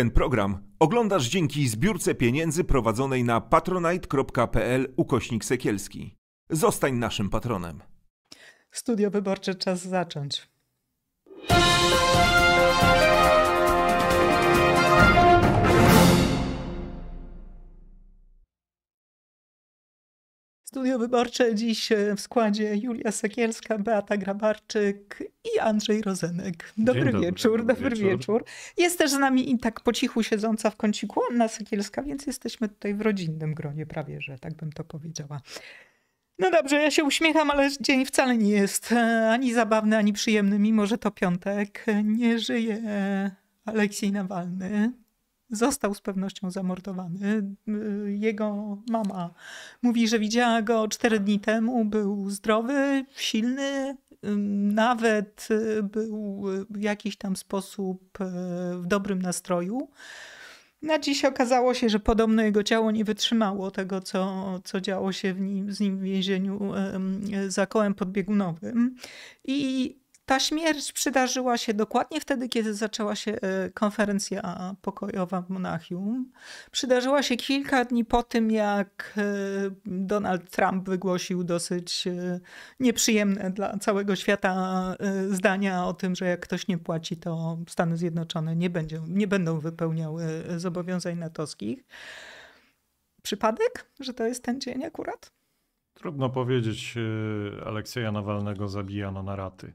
Ten program oglądasz dzięki zbiórce pieniędzy prowadzonej na patronite.pl ukośnik sekielski. Zostań naszym patronem. Studio Wyborcze czas zacząć. Studio Wyborcze dziś e, w składzie Julia Sekielska, Beata Grabarczyk i Andrzej Rozenek. Dobry, wieczór, dobry, dobry wieczór. wieczór. Jest też z nami i tak po cichu siedząca w kąciku Anna Sekielska, więc jesteśmy tutaj w rodzinnym gronie prawie, że tak bym to powiedziała. No dobrze, ja się uśmiecham, ale dzień wcale nie jest e, ani zabawny, ani przyjemny, mimo że to piątek. Nie żyje Aleksiej Nawalny został z pewnością zamordowany. Y, y, jego mama mówi, że widziała go cztery dni temu, był zdrowy, silny, nawet y, był w jakiś tam sposób w dobrym nastroju. Na dziś okazało się, że podobno jego ciało nie wytrzymało tego, co, co działo się w nim, z nim w więzieniu za kołem podbiegunowym. I ta śmierć przydarzyła się dokładnie wtedy, kiedy zaczęła się e, konferencja pokojowa w Monachium. Przydarzyła się kilka dni po tym, jak e, Donald Trump wygłosił dosyć e, nieprzyjemne dla całego świata zdania o tym, że jak ktoś nie płaci, to Stany Zjednoczone nie, będzie, nie będą wypełniały zobowiązań natowskich. Przypadek, że to jest ten dzień akurat? Trudno powiedzieć, Aleksieja Nawalnego zabijano na raty.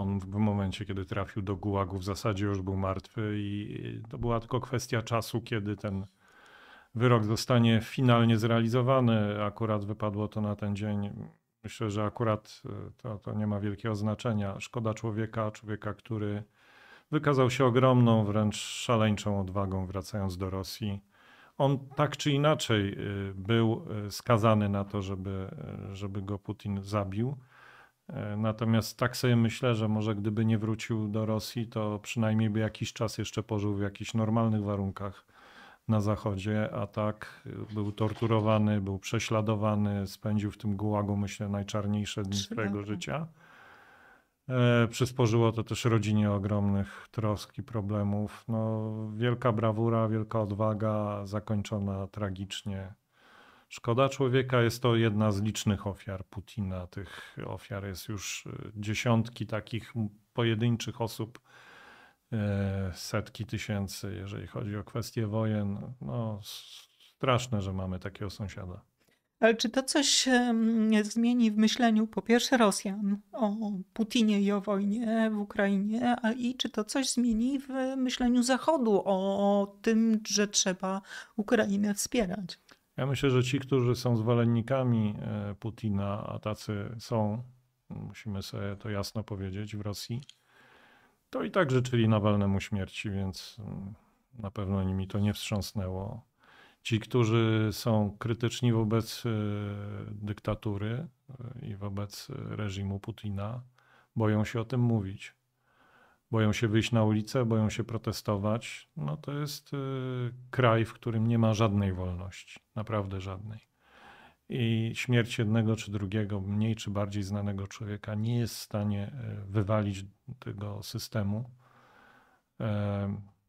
On w momencie, kiedy trafił do gułagu, w zasadzie już był martwy, i to była tylko kwestia czasu, kiedy ten wyrok zostanie finalnie zrealizowany. Akurat wypadło to na ten dzień. Myślę, że akurat e, to, to nie ma wielkiego znaczenia. Szkoda człowieka, człowieka, który wykazał się ogromną, wręcz szaleńczą odwagą, wracając do Rosji. On tak czy inaczej e, był e, skazany na to, żeby, żeby go Putin zabił. E, natomiast tak sobie myślę, że może gdyby nie wrócił do Rosji, to przynajmniej by jakiś czas jeszcze pożył w jakichś normalnych warunkach na Zachodzie, a tak e, był torturowany, był prześladowany, spędził w tym gułagu, myślę, najczarniejsze dni swojego życia. E, przysporzyło to też rodzinie ogromnych trosk i problemów. No, wielka brawura, wielka odwaga, zakończona tragicznie. Szkoda człowieka jest to jedna z licznych ofiar Putina. Tych ofiar jest już y, dziesiątki takich pojedynczych osób, y, setki tysięcy, jeżeli chodzi o kwestie wojen. No, straszne, że mamy takiego sąsiada. Ale czy to coś zmieni w myśleniu po pierwsze Rosjan o Putinie i o wojnie w Ukrainie, a i czy to coś zmieni w myśleniu Zachodu o tym, że trzeba Ukrainę wspierać? Ja myślę, że ci, którzy są zwolennikami e, Putina, a tacy są, musimy sobie to jasno powiedzieć, w Rosji, to i tak życzyli Nawalnemu śmierci, więc mm, na pewno nimi to nie wstrząsnęło. Ci, którzy są krytyczni wobec e, dyktatury e, i wobec reżimu Putina, boją się o tym mówić boją się wyjść na ulicę, boją się protestować. No to jest y, kraj, w którym nie ma żadnej wolności, naprawdę żadnej. I śmierć jednego czy drugiego, mniej czy bardziej znanego człowieka, nie jest w stanie y, wywalić tego systemu. Y,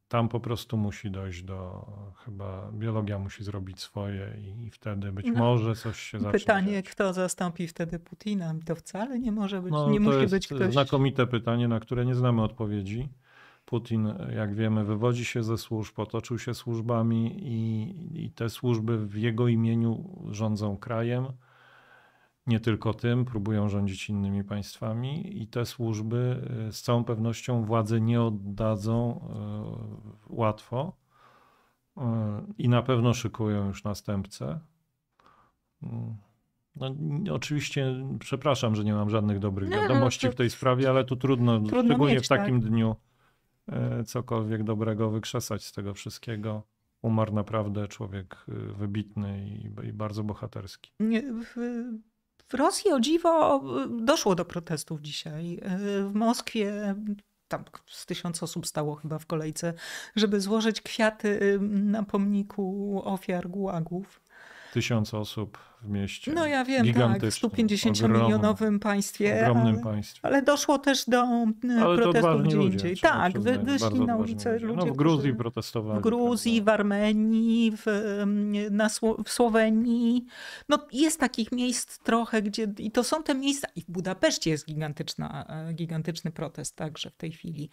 tam po prostu musi dojść do, chyba biologia musi zrobić swoje i, wtedy być no. może coś się zacznie. Pytanie, dziać. kto zastąpi wtedy Putina? To wcale nie może być, no, nie musi jest być ktoś. Znakomite pytanie, na które nie znamy odpowiedzi. Putin, jak wiemy, wywodzi się ze służb, potoczył się służbami i, i te służby w jego imieniu rządzą krajem nie tylko tym, próbują rządzić innymi państwami i te służby e, z całą pewnością władzy nie oddadzą e, łatwo e, i na pewno szykują już następcę. Mm. No, oczywiście, przepraszam, że nie mam żadnych dobrych no, wiadomości w tej sprawie, ale tu trudno, trudno szczególnie mieć, w tak. takim tak. dniu, cokolwiek dobrego wykrzesać z tego wszystkiego umarł naprawdę człowiek wybitny i, i bardzo bohaterski. Nie, w Rosji o dziwo doszło do protestów dzisiaj. W Moskwie tam z tysiąc osób stało chyba w kolejce, żeby złożyć kwiaty mm, na pomniku ofiar gułagów. Tysiąc osób w mieście. No ja wiem, tak, w 150 milionowym państwie. Ogromnym ale, państwie. Ale doszło też do y, ale protestów gdzie indziej. Tak, wyszli na ulicę ludzie. No, w Gruzji protestowali. W Gruzji, prawda. w Armenii, w, y, na, w Słowenii. No jest takich miejsc trochę, gdzie i to są te miejsca, i w Budapeszcie jest gigantyczna, e, gigantyczny protest także w tej chwili.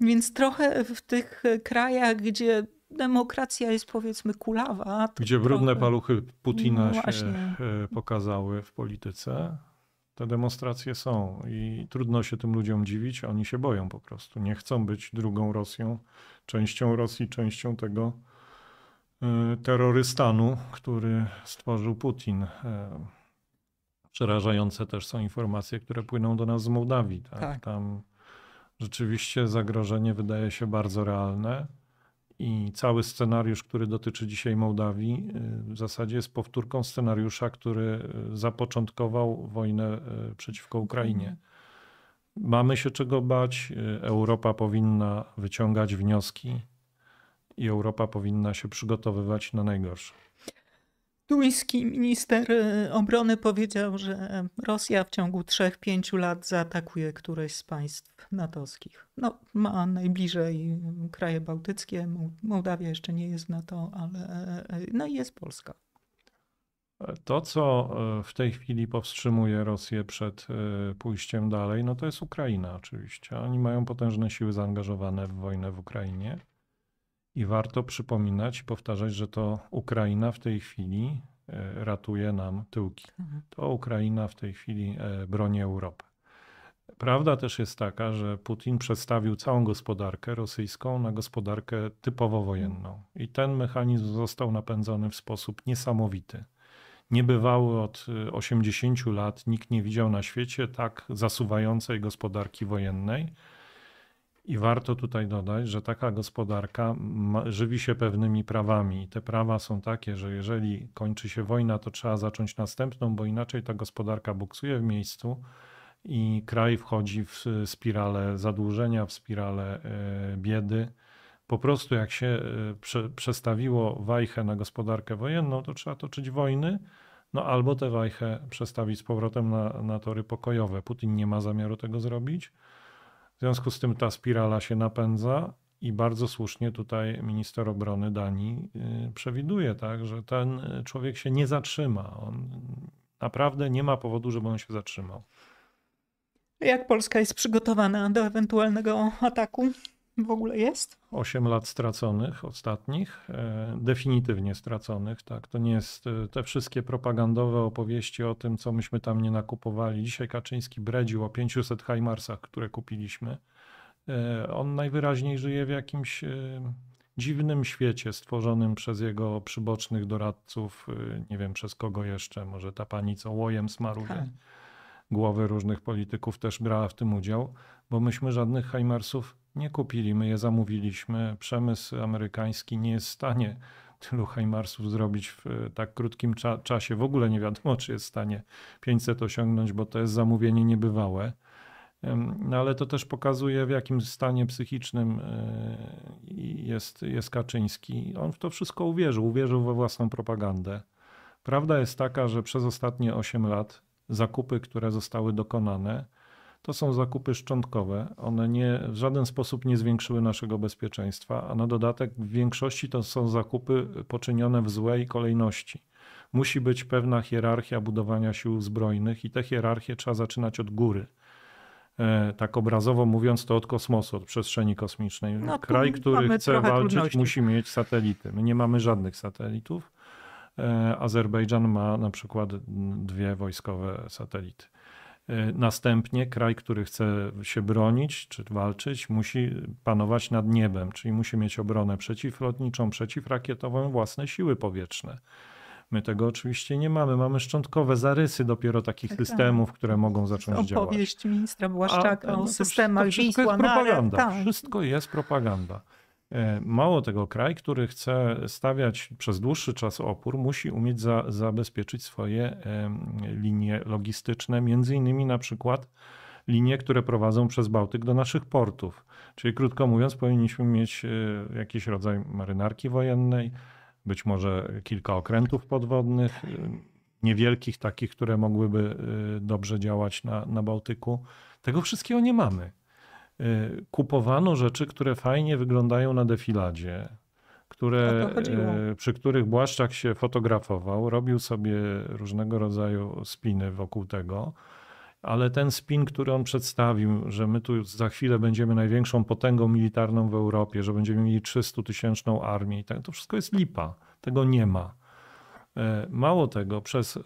Więc trochę w tych e, krajach, gdzie demokracja jest powiedzmy kulawa. Tak Gdzie brudne paluchy Putina no, się e, pokazały w polityce, te demonstracje są i trudno się tym ludziom dziwić, oni się boją po prostu. Nie chcą być drugą Rosją, częścią Rosji, częścią tego e, terrorystanu, który stworzył Putin. E, przerażające też są informacje, które płyną do nas z Mołdawii. Tak? tak. Tam rzeczywiście zagrożenie wydaje się bardzo realne. I cały scenariusz, który dotyczy dzisiaj Mołdawii, y, w zasadzie jest powtórką scenariusza, który y, zapoczątkował wojnę y, przeciwko Ukrainie. Mhm. Mamy się czego bać, Europa powinna wyciągać wnioski i Europa powinna się przygotowywać na najgorsze. Duński minister e, obrony powiedział, że Rosja w ciągu 3-5 lat zaatakuje któreś z państw natowskich. No, ma najbliżej kraje bałtyckie, Mołdawia jeszcze nie jest w NATO, ale e, e, no i jest Polska. To, co w tej chwili powstrzymuje Rosję przed pójściem dalej, no to jest Ukraina oczywiście. Oni mają potężne siły zaangażowane w wojnę w Ukrainie. I warto przypominać, powtarzać, że to Ukraina w tej chwili e, ratuje nam tyłki. Mhm. To Ukraina w tej chwili e, broni Europę. Prawda też jest taka, że Putin przedstawił całą gospodarkę rosyjską na gospodarkę typowo wojenną. I ten mechanizm został napędzony w sposób niesamowity. Niebywały od 80 e, lat nikt nie widział na świecie tak zasuwającej gospodarki wojennej i warto tutaj dodać, że taka gospodarka ma, żywi się pewnymi prawami. I te prawa są takie, że jeżeli kończy się wojna, to trzeba zacząć następną, bo inaczej ta gospodarka buksuje w miejscu i kraj wchodzi w spiralę zadłużenia, w spiralę e, biedy. Po prostu jak się e, prze, przestawiło wajchę na gospodarkę wojenną, to trzeba toczyć wojny, no albo tę wajchę przestawić z powrotem na, na tory pokojowe. Putin nie ma zamiaru tego zrobić. W związku z tym ta spirala się napędza i bardzo słusznie tutaj minister obrony Danii y, przewiduje, tak, że ten y, człowiek się nie zatrzyma. On naprawdę nie ma powodu, żeby on się zatrzymał. Jak Polska jest przygotowana do ewentualnego ataku? W ogóle jest? 8 lat straconych ostatnich, e, definitywnie straconych, tak. To nie jest e, te wszystkie propagandowe opowieści o tym, co myśmy tam nie nakupowali. Dzisiaj Kaczyński bredził o 500 Heimarsach, które kupiliśmy. E, on najwyraźniej żyje w jakimś dziwnym świecie stworzonym przez jego przybocznych doradców, nie wiem przez kogo jeszcze, może ta pani co łojem smaruje. Tak. Głowy różnych polityków też brała w tym udział, bo myśmy żadnych Heimarsów nie kupili, my je zamówiliśmy. Przemysł amerykański nie jest w stanie tylu Heimarsów zrobić w e, tak krótkim cza czasie. W ogóle nie wiadomo, czy jest w stanie 500 osiągnąć, bo to jest zamówienie niebywałe. No ale to też pokazuje, w jakim stanie psychicznym e, jest, jest Kaczyński. On w to wszystko uwierzył, uwierzył we własną propagandę. Prawda jest taka, że przez ostatnie 8 lat zakupy, które zostały dokonane, to są zakupy szczątkowe. One nie, w żaden sposób nie zwiększyły naszego bezpieczeństwa, a na dodatek w większości to są zakupy poczynione w złej kolejności. Musi być pewna hierarchia budowania sił zbrojnych i te hierarchie trzeba zaczynać od góry. E, tak obrazowo mówiąc, to od kosmosu, od przestrzeni kosmicznej. No, Kraj, który chce walczyć, trudności. musi mieć satelity. My nie mamy żadnych satelitów. E, Azerbejdżan ma na przykład dwie wojskowe satelity. E, następnie kraj, który chce się bronić czy walczyć, musi panować nad niebem, czyli musi mieć obronę przeciwlotniczą, przeciwrakietową, własne siły powietrzne. My tego oczywiście nie mamy. Mamy szczątkowe zarysy dopiero takich tak, tak. systemów, tak. które mogą zacząć Opowieść działać. Opowieść ministra Błaszczaka A, no o systemach to wszystko, to wszystko jest propaganda. Tak. Wszystko jest propaganda. E, mało tego, kraj, który chce stawiać przez dłuższy czas opór, musi umieć za, zabezpieczyć swoje linie logistyczne, między innymi na przykład linie, które prowadzą przez Bałtyk do naszych portów. Czyli krótko mówiąc, powinniśmy mieć e, jakiś rodzaj marynarki wojennej, być może kilka okrętów podwodnych, e, niewielkich takich, które mogłyby dobrze działać na, na Bałtyku. Tego wszystkiego nie mamy. Y, kupowano rzeczy, które fajnie wyglądają na defiladzie, które, y, przy których Błaszczak się fotografował, robił sobie różnego rodzaju spiny wokół tego, ale ten spin, który on przedstawił, że my tu za chwilę będziemy największą potęgą militarną w Europie, że będziemy mieli 300 tysięczną armię, tak, to wszystko jest lipa. Tego nie ma. Y, mało tego, przez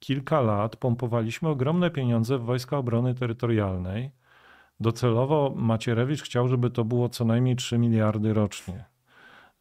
kilka lat pompowaliśmy ogromne pieniądze w Wojska Obrony Terytorialnej, Docelowo Macierewicz chciał, żeby to było co najmniej 3 miliardy rocznie.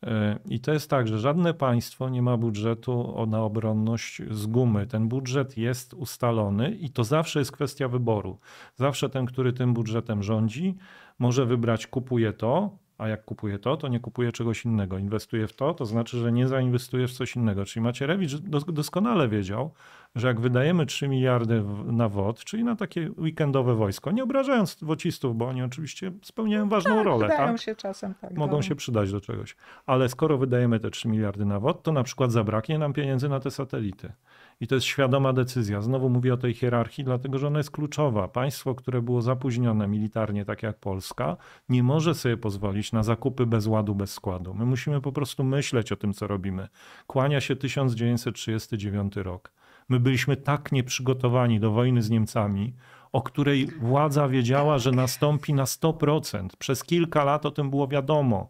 E, I to jest tak, że żadne państwo nie ma budżetu na obronność z gumy. Ten budżet jest ustalony i to zawsze jest kwestia wyboru. Zawsze ten, który tym budżetem rządzi, może wybrać kupuje to, a jak kupuje to, to nie kupuje czegoś innego. Inwestuje w to, to znaczy, że nie zainwestuje w coś innego. Czyli Macierewicz doskonale wiedział, że jak wydajemy 3 miliardy na WOD, czyli na takie weekendowe wojsko, nie obrażając wocistów, bo oni oczywiście spełniają ważną tak, rolę. Wydają tak? się czasem, tak. Mogą się przydać do czegoś. Ale skoro wydajemy te 3 miliardy na WOD, to na przykład zabraknie nam pieniędzy na te satelity. I to jest świadoma decyzja. Znowu mówię o tej hierarchii, dlatego że ona jest kluczowa. Państwo, które było zapóźnione militarnie, tak jak Polska, nie może sobie pozwolić na zakupy bez ładu, bez składu. My musimy po prostu myśleć o tym, co robimy. Kłania się 1939 rok. My byliśmy tak nieprzygotowani do wojny z Niemcami, o której władza wiedziała, że nastąpi na 100%. Przez kilka lat o tym było wiadomo.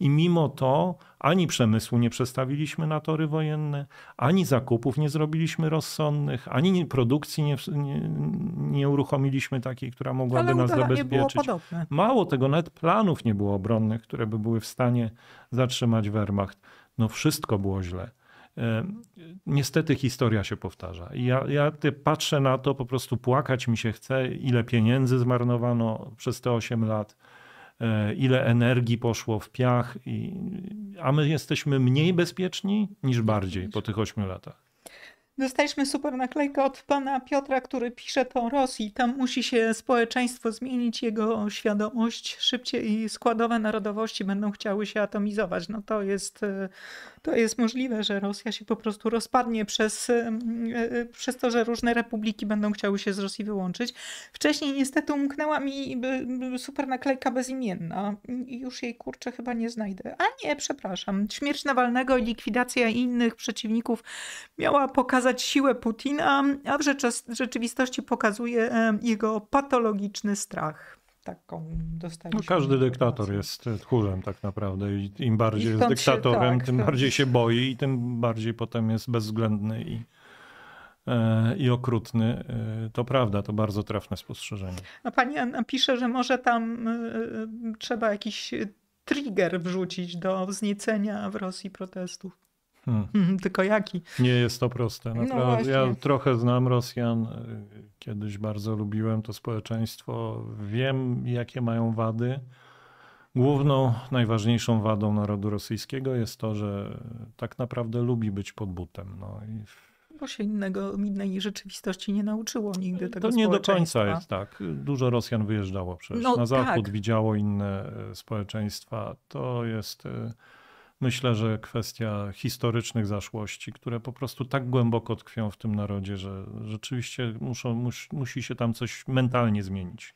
I mimo to ani przemysłu nie przestawiliśmy na tory wojenne, ani zakupów nie zrobiliśmy rozsądnych, ani produkcji nie, nie, nie uruchomiliśmy takiej, która mogłaby Ale nas zabezpieczyć. Mało tego, nawet planów nie było obronnych, które by były w stanie zatrzymać Wehrmacht. No wszystko było źle. E, niestety historia się powtarza. I ja, ja patrzę na to, po prostu płakać mi się chce, ile pieniędzy zmarnowano przez te 8 lat, e, ile energii poszło w piach, i, a my jesteśmy mniej bezpieczni niż bardziej po tych 8 latach. Dostaliśmy super naklejkę od pana Piotra, który pisze o Rosji. Tam musi się społeczeństwo zmienić, jego świadomość szybciej i składowe narodowości będą chciały się atomizować. No to jest, e, to jest możliwe, że Rosja się po prostu rozpadnie przez, e, e, przez to, że różne republiki będą chciały się z Rosji wyłączyć. Wcześniej niestety umknęła mi super naklejka bezimienna. Już jej kurczę chyba nie znajdę. A nie, przepraszam. Śmierć Nawalnego i likwidacja innych przeciwników miała pokazać, pokazać siłę Putina, a w rzeczywistości pokazuje e, jego patologiczny strach taką dostaliśmy. No, każdy dyktator jest e, tchórzem tak naprawdę. I Im bardziej I jest dyktatorem, się, tak, tym bardziej się boi i tym bardziej potem jest bezwzględny i, e, i okrutny. To prawda, to bardzo trafne spostrzeżenie. A no, pani Anna pisze, że może tam trzeba jakiś trigger wrzucić do wzniecenia w Rosji protestów. Hmm. Tylko jaki? Nie jest to proste. No naprawdę. No ja trochę znam Rosjan. Y, kiedyś bardzo lubiłem to społeczeństwo. Wiem, jakie mają wady. Główną, najważniejszą wadą narodu rosyjskiego jest to, że tak naprawdę lubi być pod butem. No i bo się innego, innej rzeczywistości nie nauczyło nigdy tego To nie do końca jest tak. Dużo Rosjan wyjeżdżało przecież no, na tak. zachód, tak. widziało inne y, społeczeństwa. To jest y, Myślę, że kwestia historycznych zaszłości, które po prostu tak głęboko tkwią w tym narodzie, że rzeczywiście muszą, mus, musi się tam coś mentalnie zmienić.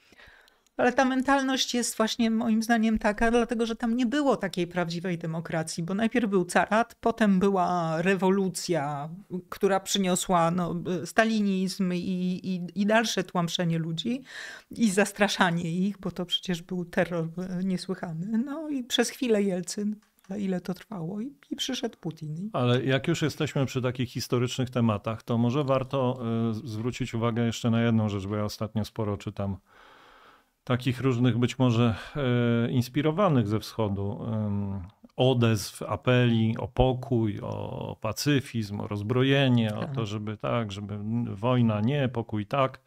Ale ta mentalność jest właśnie moim zdaniem taka, dlatego że tam nie było takiej prawdziwej demokracji, bo najpierw był carat, potem była rewolucja, która przyniosła no, stalinizm i, i, i dalsze tłamszenie ludzi i zastraszanie ich, bo to przecież był terror e, niesłychany. No i przez chwilę Jelcyn na ile to trwało i, i przyszedł Putin. Ale jak już jesteśmy przy takich historycznych tematach, to może warto y, zwrócić uwagę jeszcze na jedną rzecz, bo ja ostatnio sporo czytam takich różnych być może y, inspirowanych ze wschodu y, odezw, apeli o pokój, o pacyfizm, o rozbrojenie, tak. o to, żeby tak, żeby wojna nie, pokój tak.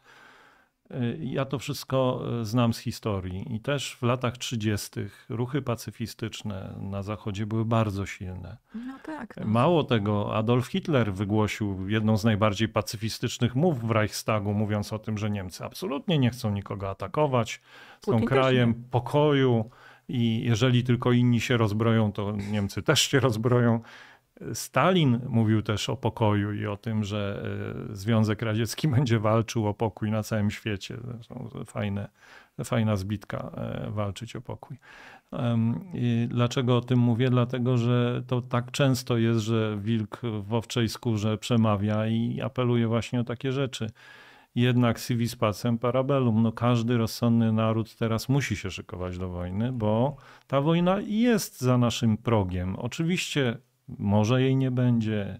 Y, ja to wszystko y, znam z historii i też w latach 30. ruchy pacyfistyczne na Zachodzie były bardzo silne. No tak. No. Mało tego, Adolf Hitler wygłosił jedną z najbardziej pacyfistycznych mów w Reichstagu, mówiąc o tym, że Niemcy absolutnie nie chcą nikogo atakować, są krajem nie. pokoju i jeżeli tylko inni się rozbroją, to Niemcy też się rozbroją. Stalin mówił też o pokoju i o tym, że e, Związek Radziecki będzie walczył o pokój na całym świecie. Zresztą fajne, fajna zbitka e, walczyć o pokój. I dlaczego o tym mówię? Dlatego, że to tak często jest, że wilk w owczej skórze przemawia i apeluje właśnie o takie rzeczy. Jednak civis pacem parabellum, no każdy rozsądny naród teraz musi się szykować do wojny, bo ta wojna jest za naszym progiem. Oczywiście może jej nie będzie,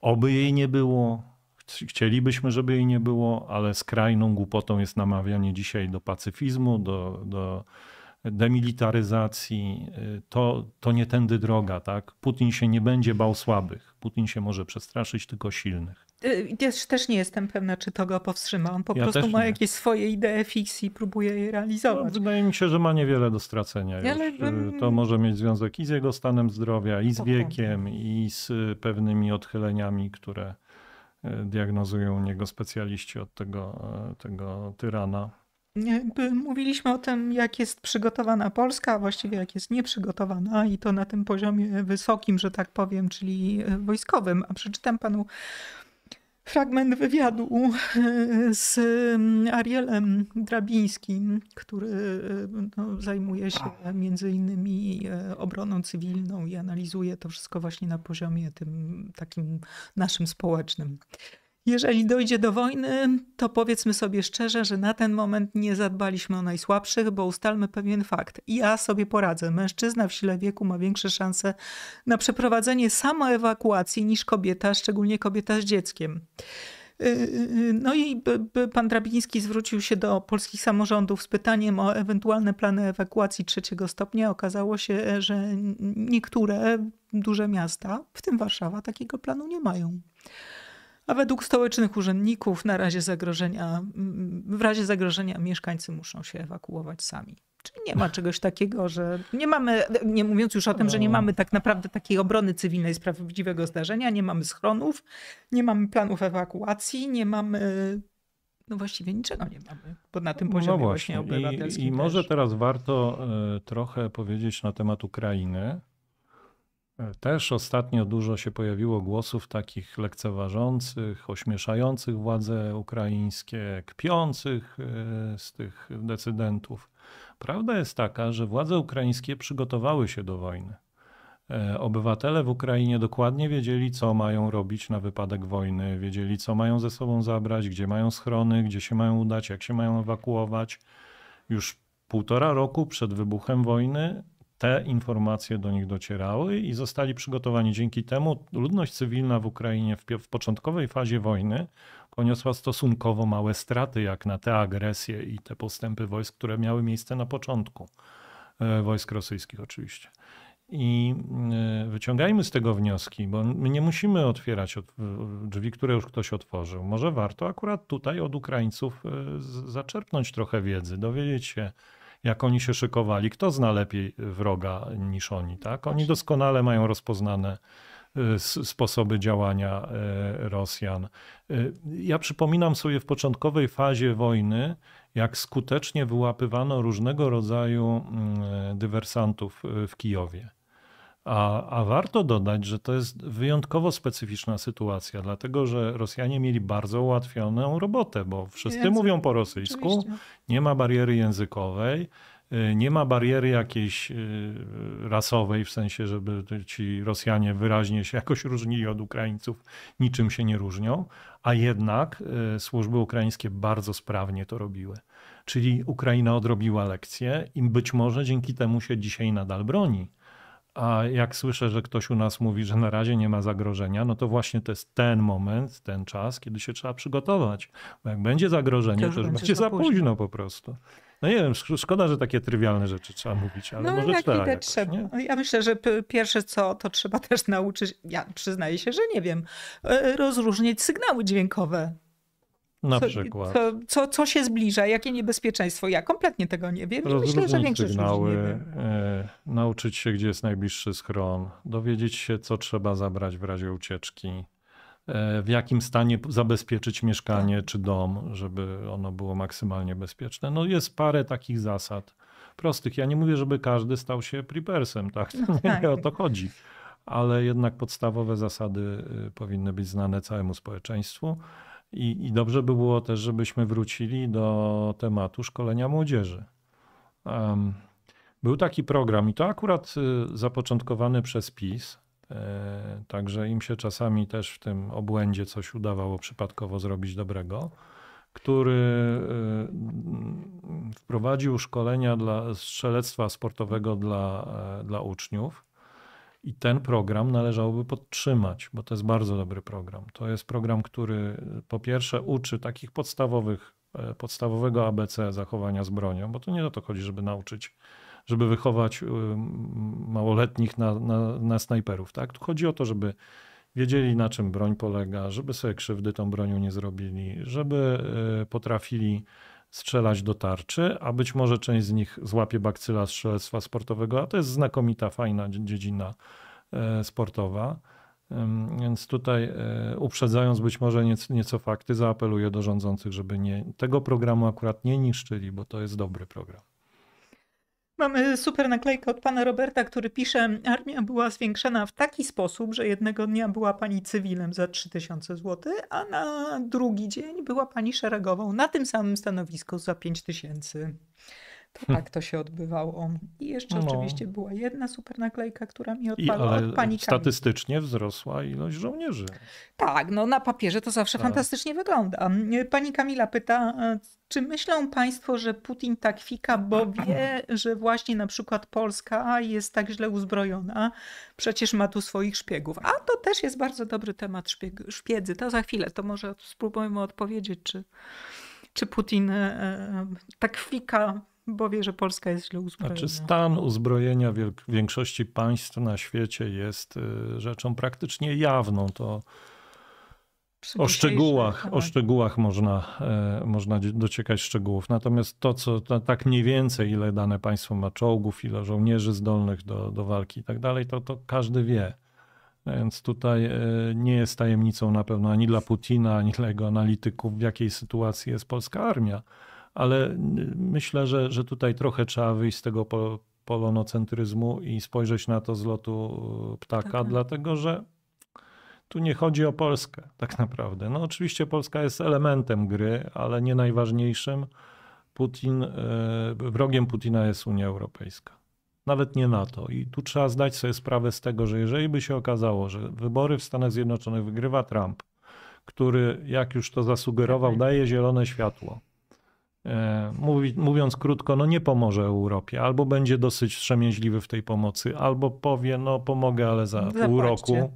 oby jej nie było, chcielibyśmy, żeby jej nie było, ale skrajną głupotą jest namawianie dzisiaj do pacyfizmu, do, do demilitaryzacji. To, to nie tędy droga. Tak? Putin się nie będzie bał słabych. Putin się może przestraszyć tylko silnych. Y, ja też nie jestem pewna, czy to go powstrzyma. On po ja prostu ma nie. jakieś swoje idee fikcji i próbuje je realizować. No, wydaje mi się, że ma niewiele do stracenia. Ale... To może mieć związek i z jego stanem zdrowia, i z wiekiem, i z pewnymi odchyleniami, które e, diagnozują u niego specjaliści od tego, e, tego tyrana. mówiliśmy o tym, jak jest przygotowana Polska, a właściwie jak jest nieprzygotowana, i to na tym poziomie wysokim, że tak powiem, czyli e, wojskowym. A przeczytam panu fragment wywiadu e, z mm, Arielem Drabińskim, który e, no, zajmuje się między innymi e, obroną cywilną i analizuje to wszystko właśnie na poziomie tym takim naszym społecznym. Jeżeli dojdzie do wojny, to powiedzmy sobie szczerze, że na ten moment nie zadbaliśmy o najsłabszych, bo ustalmy pewien fakt. Ja sobie poradzę. Mężczyzna w sile wieku ma większe szanse na przeprowadzenie samoewakuacji niż kobieta, szczególnie kobieta z dzieckiem. Y, y, y, no i pan Drabiński zwrócił się do polskich samorządów z pytaniem o ewentualne plany ewakuacji trzeciego stopnia. Okazało się, że niektóre duże miasta, w tym Warszawa, takiego planu nie mają a według stołecznych urzędników na razie zagrożenia, w razie zagrożenia mieszkańcy muszą się ewakuować sami. Czyli nie ma czegoś takiego, że nie mamy, nie mówiąc już o tym, że nie no. mamy tak naprawdę takiej obrony cywilnej z prawdziwego zdarzenia, nie mamy schronów, nie mamy planów ewakuacji, nie mamy no właściwie niczego nie mamy, bo na tym no poziomie no właśnie, właśnie obywatelskim. I, i może teraz warto e, trochę powiedzieć na temat Ukrainy, też ostatnio dużo się pojawiło głosów takich lekceważących, ośmieszających władze ukraińskie, kpiących e, z tych decydentów. Prawda jest taka, że władze ukraińskie przygotowały się do wojny. E, obywatele w Ukrainie dokładnie wiedzieli, co mają robić na wypadek wojny, wiedzieli, co mają ze sobą zabrać, gdzie mają schrony, gdzie się mają udać, jak się mają ewakuować. Już półtora roku przed wybuchem wojny te informacje do nich docierały i zostali przygotowani. Dzięki temu ludność cywilna w Ukrainie w, w początkowej fazie wojny poniosła stosunkowo małe straty, jak na te agresje i te postępy wojsk, które miały miejsce na początku e, wojsk rosyjskich, oczywiście. I e, wyciągajmy z tego wnioski, bo my nie musimy otwierać drzwi, które już ktoś otworzył. Może warto akurat tutaj od Ukraińców e, zaczerpnąć trochę wiedzy, dowiedzieć się, jak oni się szykowali. Kto zna lepiej wroga niż oni, tak? Oni doskonale mają rozpoznane y, sposoby działania y, Rosjan. Y, ja przypominam sobie w początkowej fazie wojny, jak skutecznie wyłapywano różnego rodzaju mm, dywersantów w Kijowie. A, a warto dodać, że to jest wyjątkowo specyficzna sytuacja, dlatego że Rosjanie mieli bardzo ułatwioną robotę, bo wszyscy Język. mówią po rosyjsku, Oczywiście. nie ma bariery językowej. Y, nie ma bariery jakiejś y, rasowej, w sensie, żeby ci Rosjanie wyraźnie się jakoś różnili od Ukraińców, niczym się nie różnią, a jednak y, służby ukraińskie bardzo sprawnie to robiły. Czyli Ukraina odrobiła lekcję i być może dzięki temu się dzisiaj nadal broni. A jak słyszę, że ktoś u nas mówi, że na razie nie ma zagrożenia, no to właśnie to jest ten moment, ten czas, kiedy się trzeba przygotować. Bo jak będzie zagrożenie, to już, będzie za późno. późno po prostu. No nie wiem, szkoda, że takie trywialne rzeczy trzeba mówić, ale no, może jak trzeba. Jakoś, trzeba. No, ja myślę, że pierwsze co, to trzeba też nauczyć, ja przyznaję się, że nie wiem, e, rozróżnić sygnały dźwiękowe. Na co, przykład. Co, co, co się zbliża, jakie niebezpieczeństwo. Ja kompletnie tego nie wiem. Rozróżnić myślę, że większość sygnały, ludzi nie wie. E, nauczyć się, gdzie jest najbliższy schron, dowiedzieć się, co trzeba zabrać w razie ucieczki, e, w jakim stanie zabezpieczyć mieszkanie tak. czy dom, żeby ono było maksymalnie bezpieczne. No jest parę takich zasad prostych. Ja nie mówię, żeby każdy stał się prepersem, tak? to no nie, nie tak. o to chodzi ale jednak podstawowe zasady y, powinny być znane całemu społeczeństwu. I, I dobrze by było też, żebyśmy wrócili do tematu szkolenia młodzieży. Um, był taki program, i to akurat y, zapoczątkowany przez PiS, e, Także im się czasami też w tym obłędzie coś udawało przypadkowo zrobić dobrego, który y, wprowadził szkolenia dla strzelectwa sportowego dla, e, dla uczniów. I ten program należałoby podtrzymać, bo to jest bardzo dobry program. To jest program, który po pierwsze uczy takich podstawowych, e, podstawowego ABC zachowania z bronią, bo to nie o to chodzi, żeby nauczyć, żeby wychować y, małoletnich na, na, na snajperów. Tak? Tu chodzi o to, żeby wiedzieli na czym broń polega, żeby sobie krzywdy tą bronią nie zrobili, żeby e, potrafili strzelać do tarczy, a być może część z nich złapie bakcyla strzelectwa sportowego, a to jest znakomita, fajna dziedzina e, sportowa. Więc tutaj e, uprzedzając być może nieco fakty, zaapeluję do rządzących, żeby nie, tego programu akurat nie niszczyli, bo to jest dobry program. Mamy super naklejkę od pana Roberta, który pisze: Armia była zwiększana w taki sposób, że jednego dnia była pani cywilem za 3000 zł, a na drugi dzień była pani szeregową na tym samym stanowisku za 5000 zł tak to się odbywało. I jeszcze no. oczywiście była jedna super naklejka, która mi odpadła od panika. Statystycznie wzrosła ilość żołnierzy. Tak, no na papierze to zawsze tak. fantastycznie wygląda. Pani Kamila pyta, e, czy myślą Państwo, że Putin tak fika, bo wie, że właśnie na przykład Polska jest tak źle uzbrojona, przecież ma tu swoich szpiegów. A to też jest bardzo dobry temat szpieg, szpiedzy. To za chwilę, to może spróbujmy odpowiedzieć, czy, czy Putin e, e, tak fika bo wie, że Polska jest źle uzbrojona. Znaczy stan uzbrojenia większości państw na świecie jest y, rzeczą praktycznie jawną. To o szczegółach, o szczegółach można, e, można dociekać szczegółów. Natomiast to, co to, tak mniej więcej, ile dane państwo ma czołgów, ile żołnierzy zdolnych do, do walki i tak dalej, to, to każdy wie. Więc tutaj e, nie jest tajemnicą na pewno ani dla Putina, ani dla jego analityków, w jakiej sytuacji jest polska armia ale myślę, że, że tutaj trochę trzeba wyjść z tego polonocentryzmu i spojrzeć na to z lotu e, ptaka, tak, tak. dlatego że tu nie chodzi o Polskę tak naprawdę. No oczywiście Polska jest elementem gry, ale nie najważniejszym. Putin, e, wrogiem Putina jest Unia Europejska. Nawet nie NATO. I tu trzeba zdać sobie sprawę z tego, że jeżeli by się okazało, że wybory w Stanach Zjednoczonych wygrywa Trump, który, jak już to zasugerował, tak, tak. daje zielone światło, E, mówiąc krótko, no nie pomoże Europie, albo będzie dosyć wstrzemięźliwy w tej pomocy, albo powie, no pomogę, ale za pół roku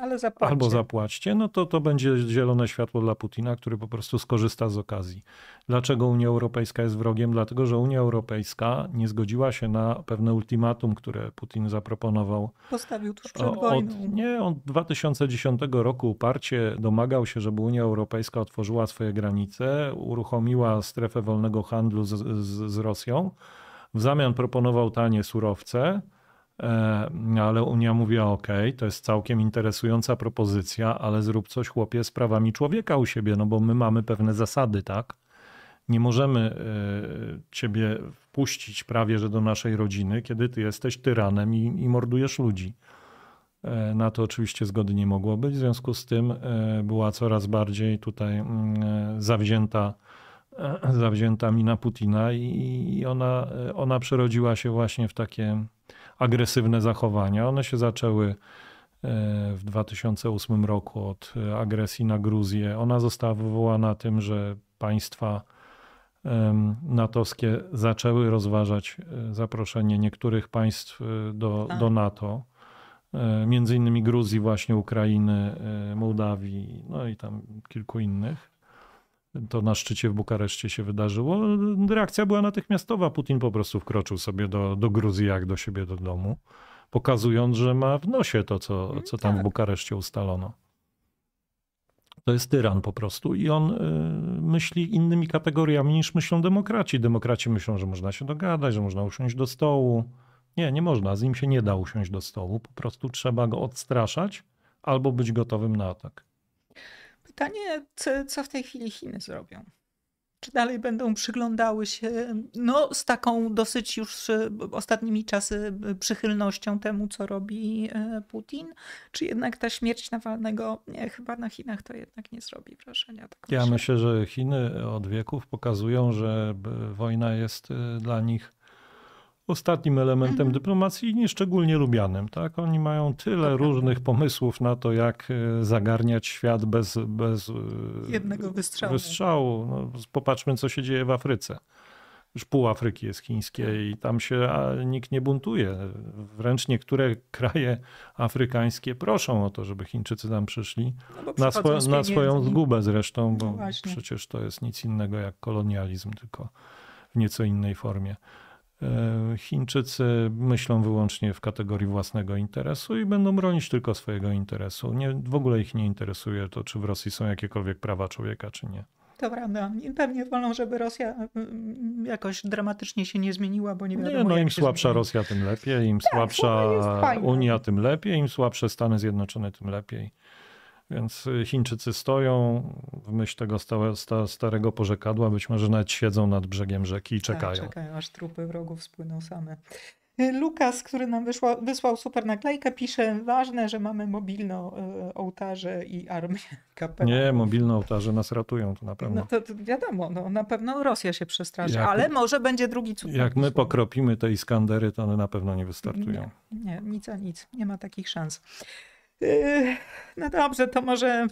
zapłaćcie. albo zapłaćcie, no to to będzie zielone światło dla Putina, który po prostu skorzysta z okazji. Dlaczego Unia Europejska jest wrogiem? Dlatego, że Unia Europejska nie zgodziła się na pewne ultimatum, które Putin zaproponował. Postawił tuż przed od, wojną. Nie, od 2010 roku uparcie domagał się, żeby Unia Europejska otworzyła swoje granice, uruchomiła strefę wolnego handlu z, z, z Rosją. W zamian proponował tanie surowce. E, ale Unia mówiła: OK, to jest całkiem interesująca propozycja, ale zrób coś, chłopie, z prawami człowieka u siebie, no bo my mamy pewne zasady, tak? Nie możemy e, ciebie wpuścić prawie że do naszej rodziny, kiedy ty jesteś tyranem i, i mordujesz ludzi. E, na to oczywiście zgody nie mogło być, w związku z tym była coraz bardziej tutaj mm, zawzięta, zawzięta mina Putina i ona, ona przerodziła się właśnie w takie agresywne zachowania. One się zaczęły e, w 2008 roku od e, agresji na Gruzję. Ona została wywołana tym, że państwa natowskie zaczęły rozważać e, zaproszenie niektórych państw do, tak. do NATO, między innymi Gruzji, właśnie Ukrainy, Mołdawii, no i tam kilku innych to na szczycie w Bukareszcie się wydarzyło. Reakcja była natychmiastowa. Putin po prostu wkroczył sobie do, do Gruzji, jak do siebie do domu, pokazując, że ma w nosie to, co, mm, co tam w tak. Bukareszcie ustalono. To jest tyran po prostu i on y, myśli innymi kategoriami niż myślą demokraci. Demokraci myślą, że można się dogadać, że można usiąść do stołu. Nie, nie można, z nim się nie da usiąść do stołu. Po prostu trzeba go odstraszać albo być gotowym na atak pytanie, co w tej chwili Chiny zrobią? Czy dalej będą przyglądały się no, z taką dosyć już e, ostatnimi czasy e, przychylnością temu, co robi e, Putin? Czy jednak ta śmierć Nawalnego nie, chyba na Chinach to jednak nie zrobi wrażenia? Tak ja myślę. myślę, że Chiny od wieków pokazują, że wojna jest dla nich ostatnim elementem mhm. dyplomacji, nieszczególnie lubianym. Tak? Oni mają tyle różnych pomysłów na to, jak e, zagarniać świat bez, bez e, jednego wystrzału. wystrzału. No, popatrzmy, co się dzieje w Afryce. Już pół Afryki jest chińskie tak. i tam się nikt nie buntuje. Wręcz niektóre kraje afrykańskie proszą o to, żeby Chińczycy tam przyszli. No na, swo na swoją zgubę zresztą, bo no przecież to jest nic innego jak kolonializm, tylko w nieco innej formie. E, Chińczycy myślą wyłącznie w kategorii własnego interesu i będą bronić tylko swojego interesu. Nie, w ogóle ich nie interesuje to, czy w Rosji są jakiekolwiek prawa człowieka, czy nie. To prawda. I pewnie wolą, żeby Rosja mm, mm, jakoś dramatycznie się nie zmieniła, bo nie wiadomo. Nie, no im słabsza zmieni. Rosja, tym lepiej. Im tak, słabsza Unia, tym lepiej. Im słabsze Stany Zjednoczone, tym lepiej. Więc y, Chińczycy stoją w myśl tego stałe, sta, starego porzekadła, być może nawet siedzą nad brzegiem rzeki i tak, czekają. Tak, czekają, aż trupy wrogów spłyną same. Y, Lukas, który nam wysłał super naklejkę, pisze, ważne, że mamy mobilne y, ołtarze i armię kapelanów. Nie, mobilne ołtarze nas ratują, to na pewno. No to, to wiadomo, no, na pewno Rosja się przestraszy, jak, ale może będzie drugi cud. Jak my pokropimy te Iskandery, to one na pewno nie wystartują. Nie, nie nic a nic, nie ma takich szans. Yy, no dobrze, to może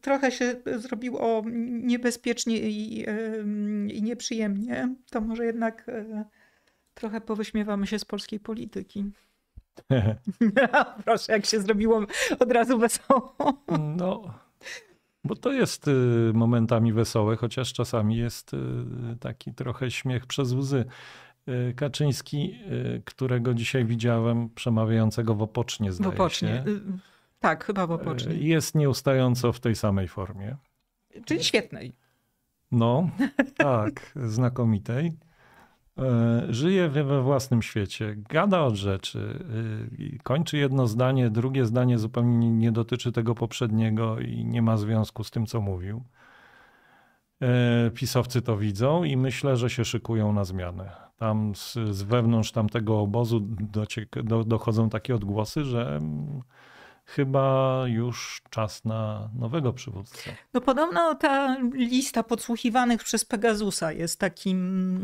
trochę się zrobiło niebezpiecznie i, yy, i nieprzyjemnie. To może jednak yy, trochę powyśmiewamy się z polskiej polityki. Proszę, jak się zrobiło od razu wesoło. No, bo to jest y, momentami wesołe, chociaż czasami jest y, taki trochę śmiech przez łzy. Y, Kaczyński, którego dzisiaj widziałem przemawiającego w Opocznie, zdaje w Opocznie. Się tak, chyba w opocznie. Jest nieustająco w tej samej formie. Czyli świetnej. No, tak, znakomitej. E, żyje we własnym świecie, gada od rzeczy, e, kończy jedno zdanie, drugie zdanie zupełnie nie dotyczy tego poprzedniego i nie ma związku z tym, co mówił. E, pisowcy to widzą i myślę, że się szykują na zmianę. Tam z, z wewnątrz tamtego obozu dociek, do, dochodzą takie odgłosy, że mm, chyba już czas na nowego przywódcę. No podobno ta lista podsłuchiwanych przez Pegasusa jest takim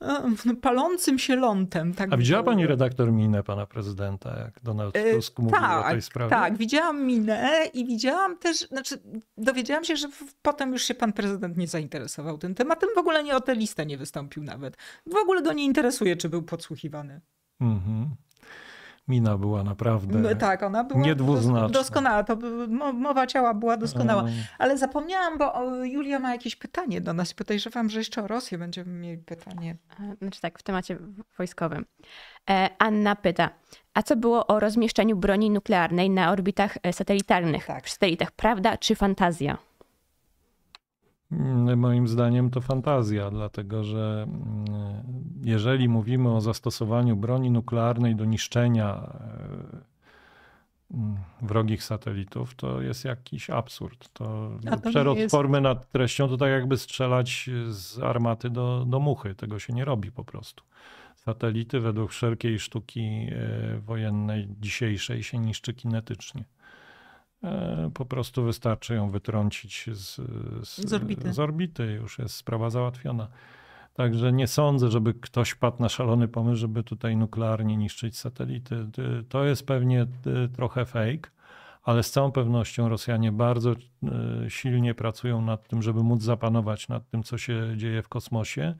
mm, palącym się lądem. Tak A widziała pani redaktor minę pana prezydenta, jak Donald e, Tusk e, mówił tak, o tej tak, sprawie? Tak, widziałam minę i widziałam też, znaczy dowiedziałam się, że potem już się pan prezydent nie zainteresował tym tematem, w ogóle nie o tę listę nie wystąpił nawet. W ogóle go nie interesuje, czy był podsłuchiwany. Mhm mina była naprawdę. No tak, ona była niedwuznaczna. doskonała. To mowa ciała była doskonała. Ale zapomniałam, bo Julia ma jakieś pytanie do nas. Podejrzewam, że jeszcze o Rosję będziemy mieli pytanie. E, znaczy tak, w temacie wojskowym. E, Anna pyta, a co było o rozmieszczeniu broni nuklearnej na orbitach e, satelitarnych? Tak. W satelitach, prawda czy fantazja? Mm, moim zdaniem to fantazja, dlatego że mm, jeżeli mówimy o zastosowaniu broni nuklearnej do niszczenia e, mm, wrogich satelitów, to jest jakiś absurd. To, to przelot jest... formy nad treścią to tak jakby strzelać z armaty do, do muchy. Tego się nie robi po prostu. Satelity według wszelkiej sztuki e, wojennej dzisiejszej się niszczy kinetycznie. E, po prostu wystarczy ją wytrącić z, z, z, orbity. z orbity, już jest sprawa załatwiona. Także nie sądzę, żeby ktoś padł na szalony pomysł, żeby tutaj nuklearnie niszczyć satelity. E, to jest pewnie e, trochę fake, ale z całą pewnością Rosjanie bardzo e, silnie pracują nad tym, żeby móc zapanować nad tym, co się dzieje w kosmosie,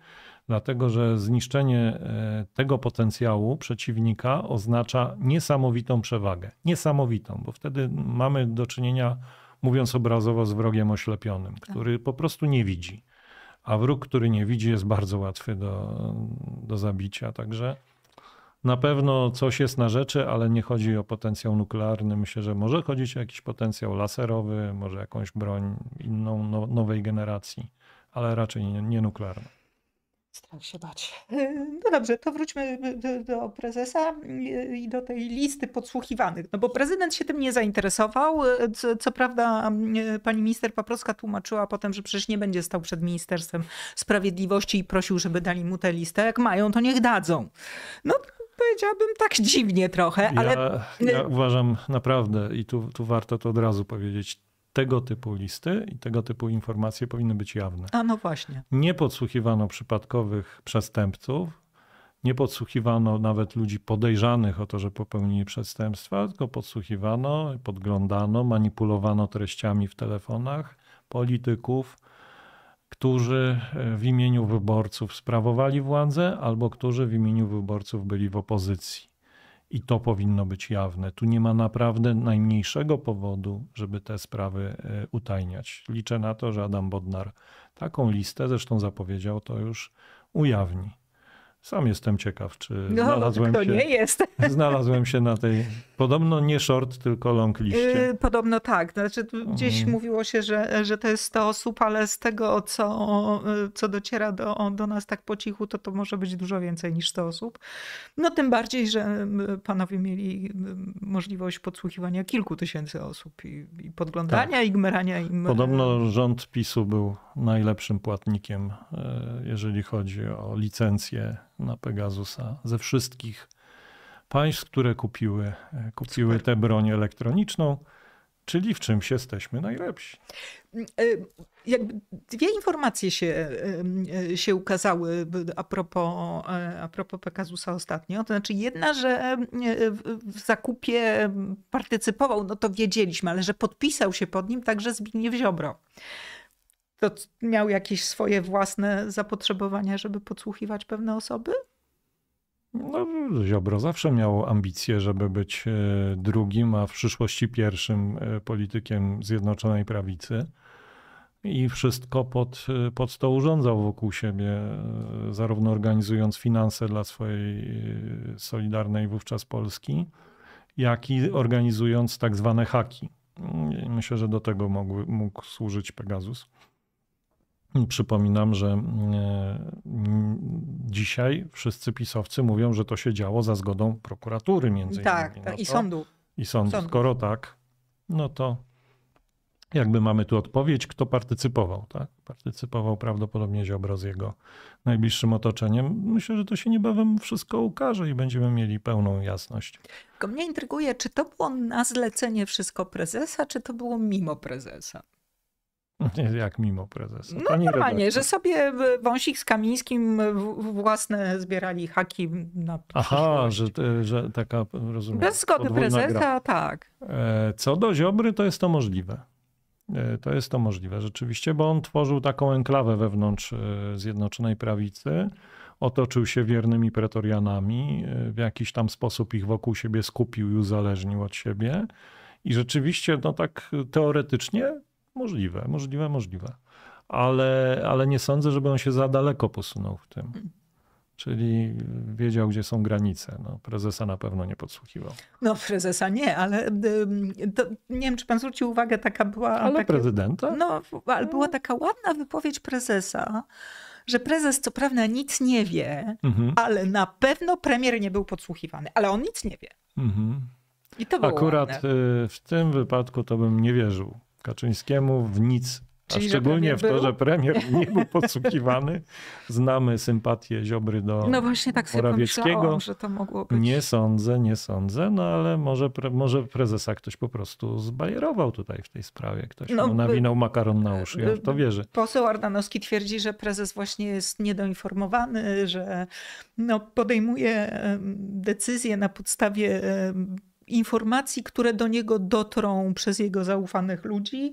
dlatego że zniszczenie e, tego potencjału przeciwnika oznacza niesamowitą przewagę. Niesamowitą, bo wtedy mamy do czynienia, mówiąc obrazowo, z wrogiem oślepionym, tak. który po prostu nie widzi. A wróg, który nie widzi, jest bardzo łatwy do, do zabicia. Także na pewno coś jest na rzeczy, ale nie chodzi o potencjał nuklearny. Myślę, że może chodzić o jakiś potencjał laserowy, może jakąś broń inną, no, nowej generacji, ale raczej nie, nie nuklearną. Strach się bać. No dobrze, to wróćmy do, prezesa i do tej listy podsłuchiwanych. No bo prezydent się tym nie zainteresował. Co, co, prawda pani minister Paprowska tłumaczyła potem, że przecież nie będzie stał przed Ministerstwem Sprawiedliwości i prosił, żeby dali mu tę listę. Jak mają, to niech dadzą. No powiedziałabym tak dziwnie trochę, ale... Ja, ja uważam naprawdę, i tu, tu warto to od razu powiedzieć, tego typu listy i tego typu informacje powinny być jawne. A no właśnie. Nie podsłuchiwano przypadkowych przestępców, nie podsłuchiwano nawet ludzi podejrzanych o to, że popełnili przestępstwa, tylko podsłuchiwano, podglądano, manipulowano treściami w telefonach polityków którzy e, w imieniu wyborców sprawowali władzę albo którzy w imieniu wyborców byli w opozycji. I to powinno być jawne. Tu nie ma naprawdę najmniejszego powodu, żeby te sprawy e, utajniać. Liczę na to, że Adam Bodnar taką listę, zresztą zapowiedział, to już ujawni. Sam jestem ciekaw, czy no, znalazłem, się, znalazłem się na tej Podobno nie short, tylko long liście. Y, podobno tak. Znaczy, gdzieś mm. mówiło się, że, że to jest 100 osób, ale z tego, co, co dociera do, do nas tak po cichu, to to może być dużo więcej niż 100 osób. No tym bardziej, że panowie mieli możliwość podsłuchiwania kilku tysięcy osób i, i podglądania tak. i gmerania im. E, podobno rząd PiSu był najlepszym płatnikiem, e, jeżeli chodzi o licencję na Pegasusa ze wszystkich państw, które kupiły, e, kupiły tę broń elektroniczną, czyli w czymś jesteśmy najlepsi. Mm, e, jakby dwie informacje się, e, się ukazały a propos, a propos ostatnio. To znaczy jedna, że w zakupie partycypował, no to wiedzieliśmy, ale że podpisał się pod nim także Zbigniew Ziobro. To miał jakieś swoje własne zapotrzebowania, żeby podsłuchiwać pewne osoby? No, Ziobro zawsze miał ambicje, żeby być e, drugim, a w przyszłości pierwszym e, politykiem Zjednoczonej Prawicy. I wszystko pod, e, pod to urządzał wokół siebie, zarówno organizując finanse dla swojej solidarnej wówczas Polski, jak i organizując tak zwane haki. Myślę, że do tego mógł, mógł służyć Pegasus. Przypominam, że mm, e, dzisiaj wszyscy pisowcy mówią, że to się działo za zgodą prokuratury między tak, innymi. Tak, no i to, sądu. I sądu. sądu. Skoro tak, no to jakby mamy tu odpowiedź, kto partycypował, tak? Partycypował prawdopodobnie Ziobro z jego najbliższym otoczeniem. Myślę, że to się niebawem wszystko ukaże i będziemy mieli pełną jasność. Tylko mnie intryguje, czy to było na zlecenie wszystko prezesa, czy to było mimo prezesa? Jak mimo prezesa. No, Pani no normalnie, redaktor. że sobie Wąsik z Kamińskim własne zbierali haki na Aha, że, e, że taka, rozumiem. Bez zgody prezesa, gra. tak. E, co do Ziobry, to jest to możliwe. E, to jest to możliwe rzeczywiście, bo on tworzył taką enklawę wewnątrz Zjednoczonej Prawicy. Otoczył się wiernymi pretorianami, w jakiś tam sposób ich wokół siebie skupił i uzależnił od siebie. I rzeczywiście, no tak teoretycznie Możliwe, możliwe, możliwe. Ale, ale nie sądzę, żeby on się za daleko posunął w tym. Mm. Czyli wiedział, gdzie są granice. No, prezesa na pewno nie podsłuchiwał. No, prezesa nie, ale to, nie wiem, czy pan zwrócił uwagę, taka była. Ale takie, prezydenta? No, ale była no. taka ładna wypowiedź prezesa, że prezes co prawda nic nie wie, mhm. ale na pewno premier nie był podsłuchiwany, ale on nic nie wie. Mhm. I to było Akurat ładne. Y, w tym wypadku to bym nie wierzył Kaczyńskiemu w nic. A szczególnie w to, był? że premier nie był podsłuchiwany. Znamy sympatię Ziobry do No właśnie tak sobie że to mogło być. Nie sądzę, nie sądzę, no ale może, pre, może prezesa ktoś po prostu zbajerował tutaj w tej sprawie. Ktoś no, mu nawinął by, makaron na uszy, ja w to wierzę. Poseł Ardanowski twierdzi, że prezes właśnie jest niedoinformowany, że no podejmuje decyzje na podstawie informacji, które do niego dotrą przez jego zaufanych ludzi.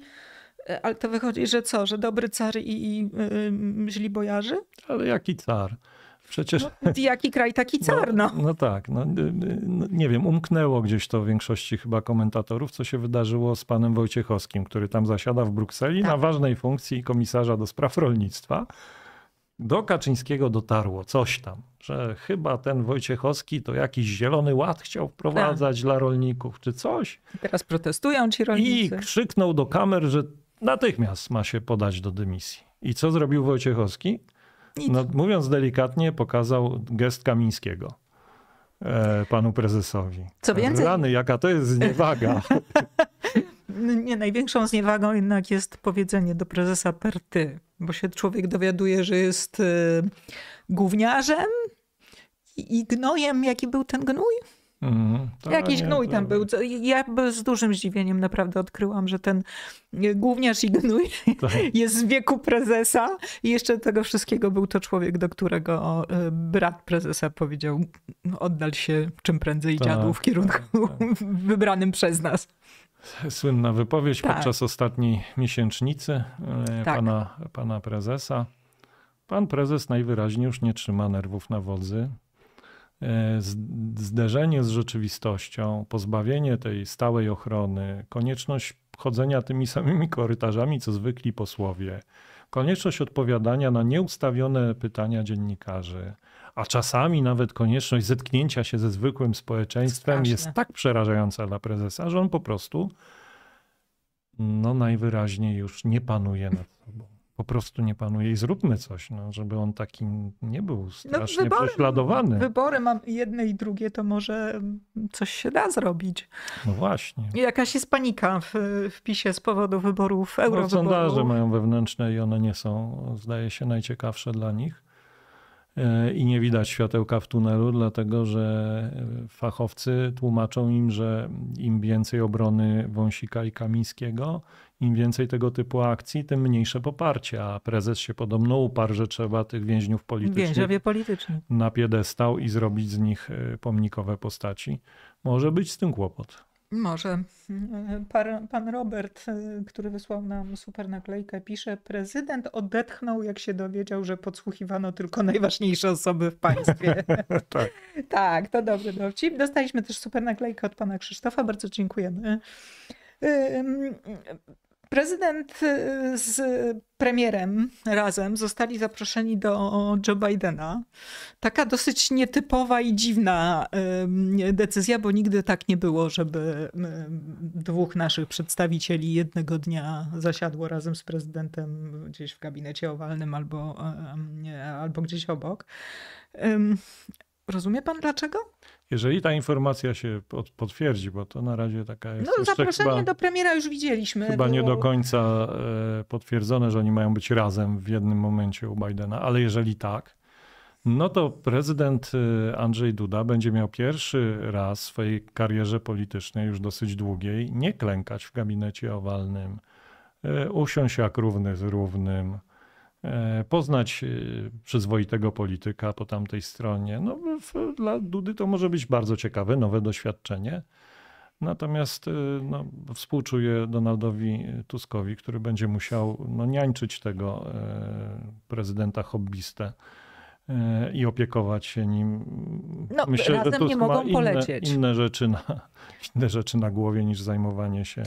E, ale to wychodzi, że co, że dobry car i, i yy, źli bojarzy? Ale jaki car? Przecież... No, jaki kraj, taki no, car, no. No, tak, no tak, no, nie wiem, umknęło gdzieś to w większości chyba komentatorów, co się wydarzyło z panem Wojciechowskim, który tam zasiada w Brukseli tak. na ważnej funkcji komisarza do spraw rolnictwa do Kaczyńskiego dotarło coś tam, że chyba ten Wojciechowski to jakiś zielony ład chciał wprowadzać tak. dla rolników czy coś. I teraz protestują ci rolnicy. I krzyknął do kamer, że natychmiast ma się podać do dymisji. I co zrobił Wojciechowski? No, mówiąc delikatnie, pokazał gest Kamińskiego e, panu prezesowi. Co więcej... Rany, jaka to jest zniewaga. Nie, największą zniewagą jednak jest powiedzenie do prezesa per ty bo się człowiek dowiaduje, że jest y, gówniarzem i gnojem, jaki był ten gnój. Mhm, Jakiś nie, gnój tam był. Ja z dużym zdziwieniem naprawdę odkryłam, że ten y, główniarz i gnój tak. jest z wieku prezesa i jeszcze tego wszystkiego był to człowiek, do którego y, brat prezesa powiedział oddal się czym prędzej tak, dziadu w kierunku wybranym przez nas. Słynna wypowiedź tak. podczas ostatniej miesięcznicy y, tak. pana, pana prezesa. Pan prezes najwyraźniej już nie trzyma nerwów na wodzy. E, zderzenie z rzeczywistością, pozbawienie tej stałej ochrony, konieczność chodzenia tymi samymi korytarzami, co zwykli posłowie, konieczność odpowiadania na nieustawione pytania dziennikarzy, a czasami nawet konieczność zetknięcia się ze zwykłym społeczeństwem jest tak przerażająca dla prezesa, że on po prostu no najwyraźniej już nie panuje nad sobą po prostu nie panuje i zróbmy coś, no, żeby on takim nie był no, strasznie no, wybory, prześladowany. Wybory mam jedne i drugie, to może mm, coś się da zrobić. No właśnie. Jakaś jest panika w, w PiSie z powodu wyborów, no, eurowyborów. No, sondaże mają wewnętrzne i one nie są, zdaje się, najciekawsze dla nich. E, i nie widać światełka w tunelu, dlatego że e, fachowcy tłumaczą im, że im więcej obrony Wąsika i Kamińskiego, im więcej tego typu akcji, tym mniejsze poparcie. A prezes się podobno uparł, że trzeba tych więźniów politycznych na piedestał i zrobić z nich e, pomnikowe postaci. Może być z tym kłopot. Może. Mm, pan, Robert, y, który wysłał nam super naklejkę, pisze: Prezydent odetchnął, jak się dowiedział, że podsłuchiwano tylko najważniejsze osoby w państwie. tak. tak, to dobrze. dowcip. Dostaliśmy też super naklejkę od pana Krzysztofa, bardzo dziękujemy. Y, mm, Prezydent y, z premierem razem zostali zaproszeni do Joe Bidena. Taka dosyć nietypowa i dziwna decyzja, bo nigdy tak nie było, żeby dwóch naszych przedstawicieli jednego dnia zasiadło razem z prezydentem gdzieś w gabinecie owalnym albo, albo gdzieś obok. Rozumie pan dlaczego? Jeżeli ta informacja się potwierdzi, bo to na razie taka jest. No, zaproszenie chyba, do premiera już widzieliśmy. Chyba było... nie do końca e, potwierdzone, że oni mają być razem w jednym momencie u Bidena, ale jeżeli tak, no to prezydent e, Andrzej Duda będzie miał pierwszy raz w swojej karierze politycznej, już dosyć długiej, nie klękać w gabinecie owalnym, e, usiąść jak równy z równym E, poznać e, przyzwoitego polityka po tamtej stronie. No, dla Dudy to może być bardzo ciekawe, nowe doświadczenie. Natomiast e, no, współczuję Donaldowi Tuskowi, który będzie musiał no, niańczyć tego prezydenta hobbystę. E, i opiekować się nim. No, Myślę, razem że Tusk nie mogą inne, polecieć. Inne rzeczy, na, inne rzeczy na głowie niż zajmowanie się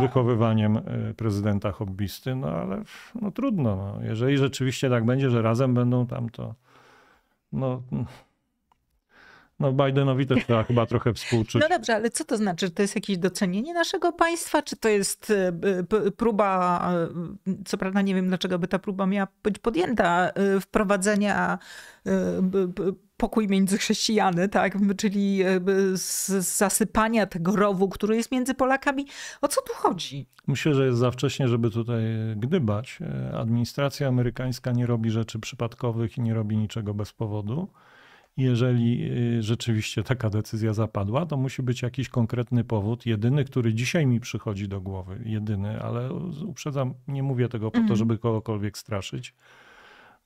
wychowywaniem e, prezydenta hobbysty, no ale no, trudno. No. Jeżeli rzeczywiście tak będzie, że razem będą tam, to no, no Bidenowi też trzeba chyba trochę współczuć. No dobrze, ale co to znaczy? Czy to jest jakieś docenienie naszego państwa? Czy to jest e, próba, e, co prawda nie wiem dlaczego by ta próba miała być podjęta, e, wprowadzenia pokój między chrześcijany, tak? czyli zasypania tego rowu, który jest między Polakami. O co tu chodzi? Myślę, że jest za wcześnie, żeby tutaj gdybać. Administracja amerykańska nie robi rzeczy przypadkowych i nie robi niczego bez powodu. Jeżeli y, rzeczywiście taka decyzja zapadła, to musi być jakiś konkretny powód, jedyny, który dzisiaj mi przychodzi do głowy, jedyny, ale uprzedzam, nie mówię tego po to, mhm. żeby kogokolwiek straszyć.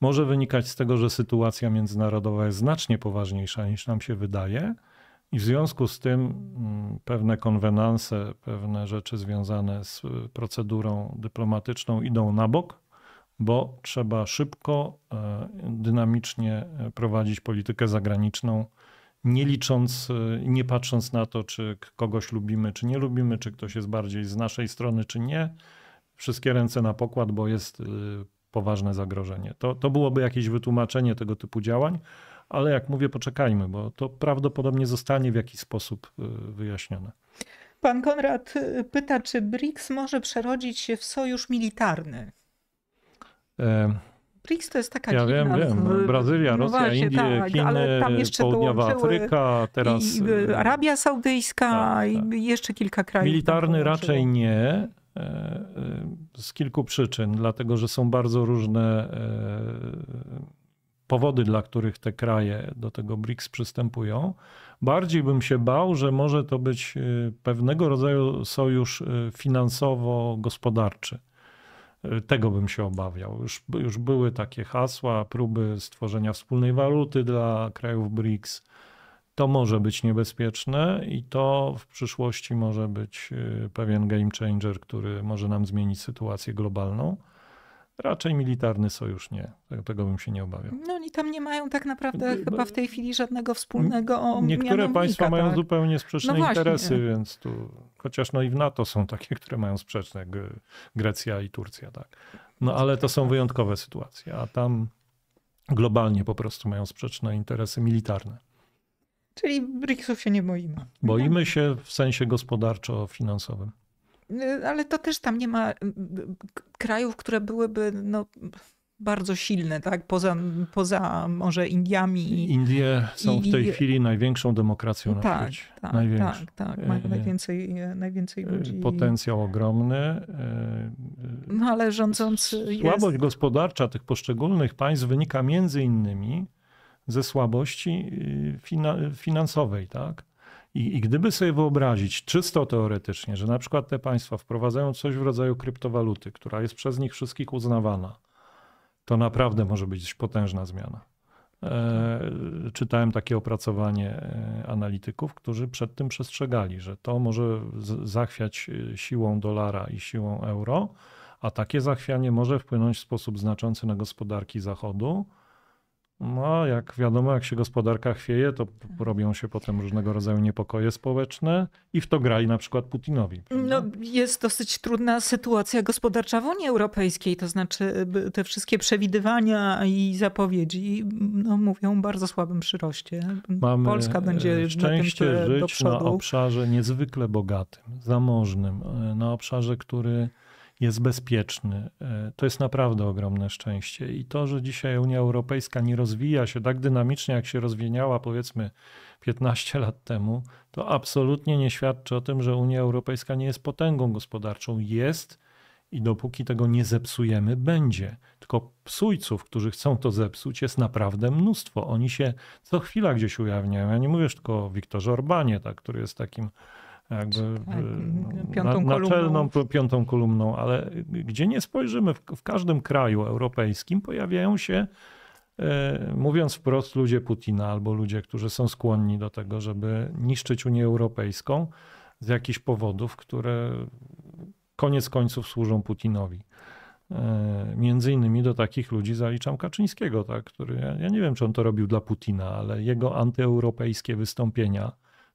Może wynikać z tego, że sytuacja międzynarodowa jest znacznie poważniejsza niż nam się wydaje. I w związku z tym mm, pewne konwenanse, pewne rzeczy związane z y, procedurą dyplomatyczną idą na bok, bo trzeba szybko, e, dynamicznie e, prowadzić politykę zagraniczną, nie licząc, e, nie patrząc na to, czy kogoś lubimy, czy nie lubimy, czy ktoś jest bardziej z naszej strony, czy nie. Wszystkie ręce na pokład, bo jest poważne zagrożenie. To, to byłoby jakieś wytłumaczenie tego typu działań, ale jak mówię, poczekajmy, bo to prawdopodobnie zostanie w jakiś sposób wyjaśnione. Pan Konrad pyta, czy BRICS może przerodzić się w sojusz militarny? E, BRICS to jest taka Ja wiem, wiem. Brazylia, no Rosja, właśnie, Indie, tak, Chiny, ale tam jeszcze Południowa Afryka, teraz... I, i e, Arabia Saudyjska tak, tak. i jeszcze kilka krajów. Militarny raczej nie, e, z kilku przyczyn. Dlatego, że są bardzo różne powody, dla których te kraje do tego BRICS przystępują. Bardziej bym się bał, że może to być pewnego rodzaju sojusz finansowo-gospodarczy tego bym się obawiał. Już, już były takie hasła, próby stworzenia wspólnej waluty dla krajów BRICS. To może być niebezpieczne i to w przyszłości może być y, pewien game changer, który może nam zmienić sytuację globalną. Raczej militarny sojusz nie. Tego bym się nie obawiał. No i tam nie mają tak naprawdę chyba w tej chwili żadnego wspólnego Niektóre państwa tak? mają zupełnie sprzeczne no interesy, więc tu Chociaż no i w NATO są takie, które mają sprzeczne, Grecja i Turcja, tak. No znaczy, ale to tak, są tak. wyjątkowe sytuacje, a tam globalnie po prostu mają sprzeczne interesy militarne. Czyli Bricsów się nie boimy. Boimy się w sensie gospodarczo-finansowym. Y, ale to też tam nie ma y, y, krajów, które byłyby no, bardzo silne, tak? Poza, poza może Indiami. Indie są i, w tej i... chwili największą demokracją na tak, świecie. Tak, Największy. tak, tak. Mają e, najwięcej, e, najwięcej e, ludzi. Potencjał ogromny. No ale rządzący. Słabość jest... gospodarcza tych poszczególnych państw wynika między innymi ze słabości finansowej, tak? I, I, gdyby sobie wyobrazić, czysto teoretycznie, że na przykład te państwa wprowadzają coś w rodzaju kryptowaluty, która jest przez nich wszystkich uznawana, to naprawdę może być potężna zmiana. E, czytałem takie opracowanie e, analityków, którzy przed tym przestrzegali, że to może zachwiać e, siłą dolara i siłą euro, a takie zachwianie może wpłynąć w sposób znaczący na gospodarki Zachodu no, jak wiadomo, jak się gospodarka chwieje, to tak. robią się potem różnego rodzaju niepokoje społeczne i w to grali na przykład Putinowi. No, jest dosyć trudna sytuacja gospodarcza w Unii Europejskiej, to znaczy te wszystkie przewidywania i zapowiedzi no, mówią o bardzo słabym przyroście. Mamy Polska e, będzie szczęście na tym, żyć do na obszarze niezwykle bogatym, zamożnym, e, na obszarze, który jest bezpieczny. E, to jest naprawdę ogromne szczęście. I to, że dzisiaj Unia Europejska nie rozwija się tak dynamicznie, jak się rozwijała powiedzmy 15 lat temu, to absolutnie nie świadczy o tym, że Unia Europejska nie jest potęgą gospodarczą. Jest i dopóki tego nie zepsujemy, będzie. Tylko psujców, którzy chcą to zepsuć, jest naprawdę mnóstwo. Oni się co chwila gdzieś ujawniają. Ja nie mówię tylko o Wiktorze Orbanie, tak, który jest takim jakby tak, y, no, naczelną piątą kolumną, ale gdzie nie spojrzymy, w, każdym kraju europejskim pojawiają się, y, mówiąc wprost, ludzie Putina albo ludzie, którzy są skłonni do tego, żeby niszczyć Unię Europejską z jakichś powodów, które koniec końców służą Putinowi. Y, między innymi do takich ludzi zaliczam Kaczyńskiego, tak, który ja, ja nie wiem, czy on to robił dla Putina, ale jego antyeuropejskie wystąpienia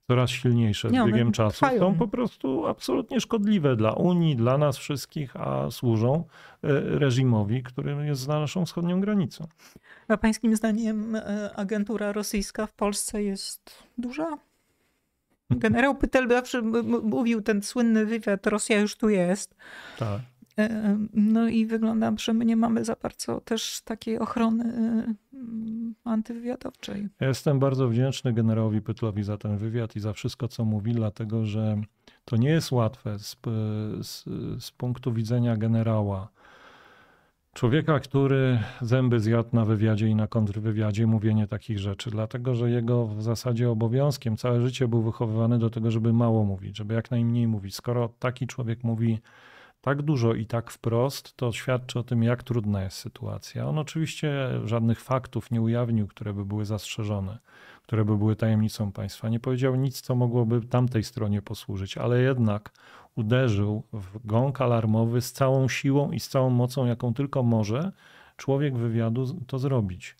coraz silniejsze nie, z biegiem czasu, trwają. są po prostu absolutnie szkodliwe dla Unii, dla nas wszystkich, a służą e, reżimowi, który jest za naszą wschodnią granicą. A pańskim zdaniem e, agentura rosyjska w Polsce jest duża? Generał Pytel zawsze mówił ten słynny wywiad, Rosja już tu jest. Tak. E, e, no i wygląda, że my nie mamy za bardzo też takiej ochrony e, mm, antywywiadowczej. jestem bardzo wdzięczny generałowi Pytlowi za ten wywiad i za wszystko, co mówi, dlatego że to nie jest łatwe z, z, z punktu widzenia generała. Człowieka, który zęby zjadł na wywiadzie i na kontrwywiadzie mówienie takich rzeczy, dlatego że jego w zasadzie obowiązkiem całe życie był wychowywany do tego, żeby mało mówić, żeby jak najmniej mówić. Skoro taki człowiek mówi tak dużo i tak wprost, to świadczy o tym, jak trudna jest sytuacja. On oczywiście żadnych faktów nie ujawnił, które by były zastrzeżone, które by były tajemnicą państwa. Nie powiedział nic, co mogłoby tamtej stronie posłużyć, ale jednak uderzył w gąk alarmowy z całą siłą i z całą mocą, jaką tylko może człowiek wywiadu to zrobić.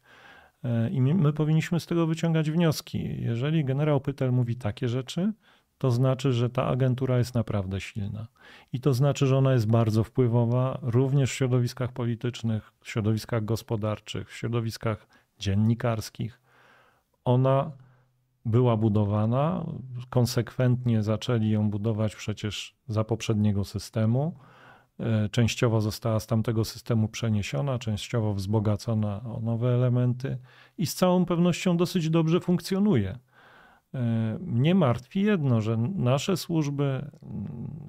E, I my powinniśmy z tego wyciągać wnioski. Jeżeli generał Pytel mówi takie rzeczy, to znaczy, że ta agentura jest naprawdę silna. I to znaczy, że ona jest bardzo wpływowa również w środowiskach politycznych, w środowiskach gospodarczych, w środowiskach dziennikarskich. Ona była budowana, konsekwentnie zaczęli ją budować przecież za poprzedniego systemu. E, częściowo została z tamtego systemu przeniesiona, częściowo wzbogacona o nowe elementy i z całą pewnością dosyć dobrze funkcjonuje. E, mnie martwi jedno, że nasze służby mm,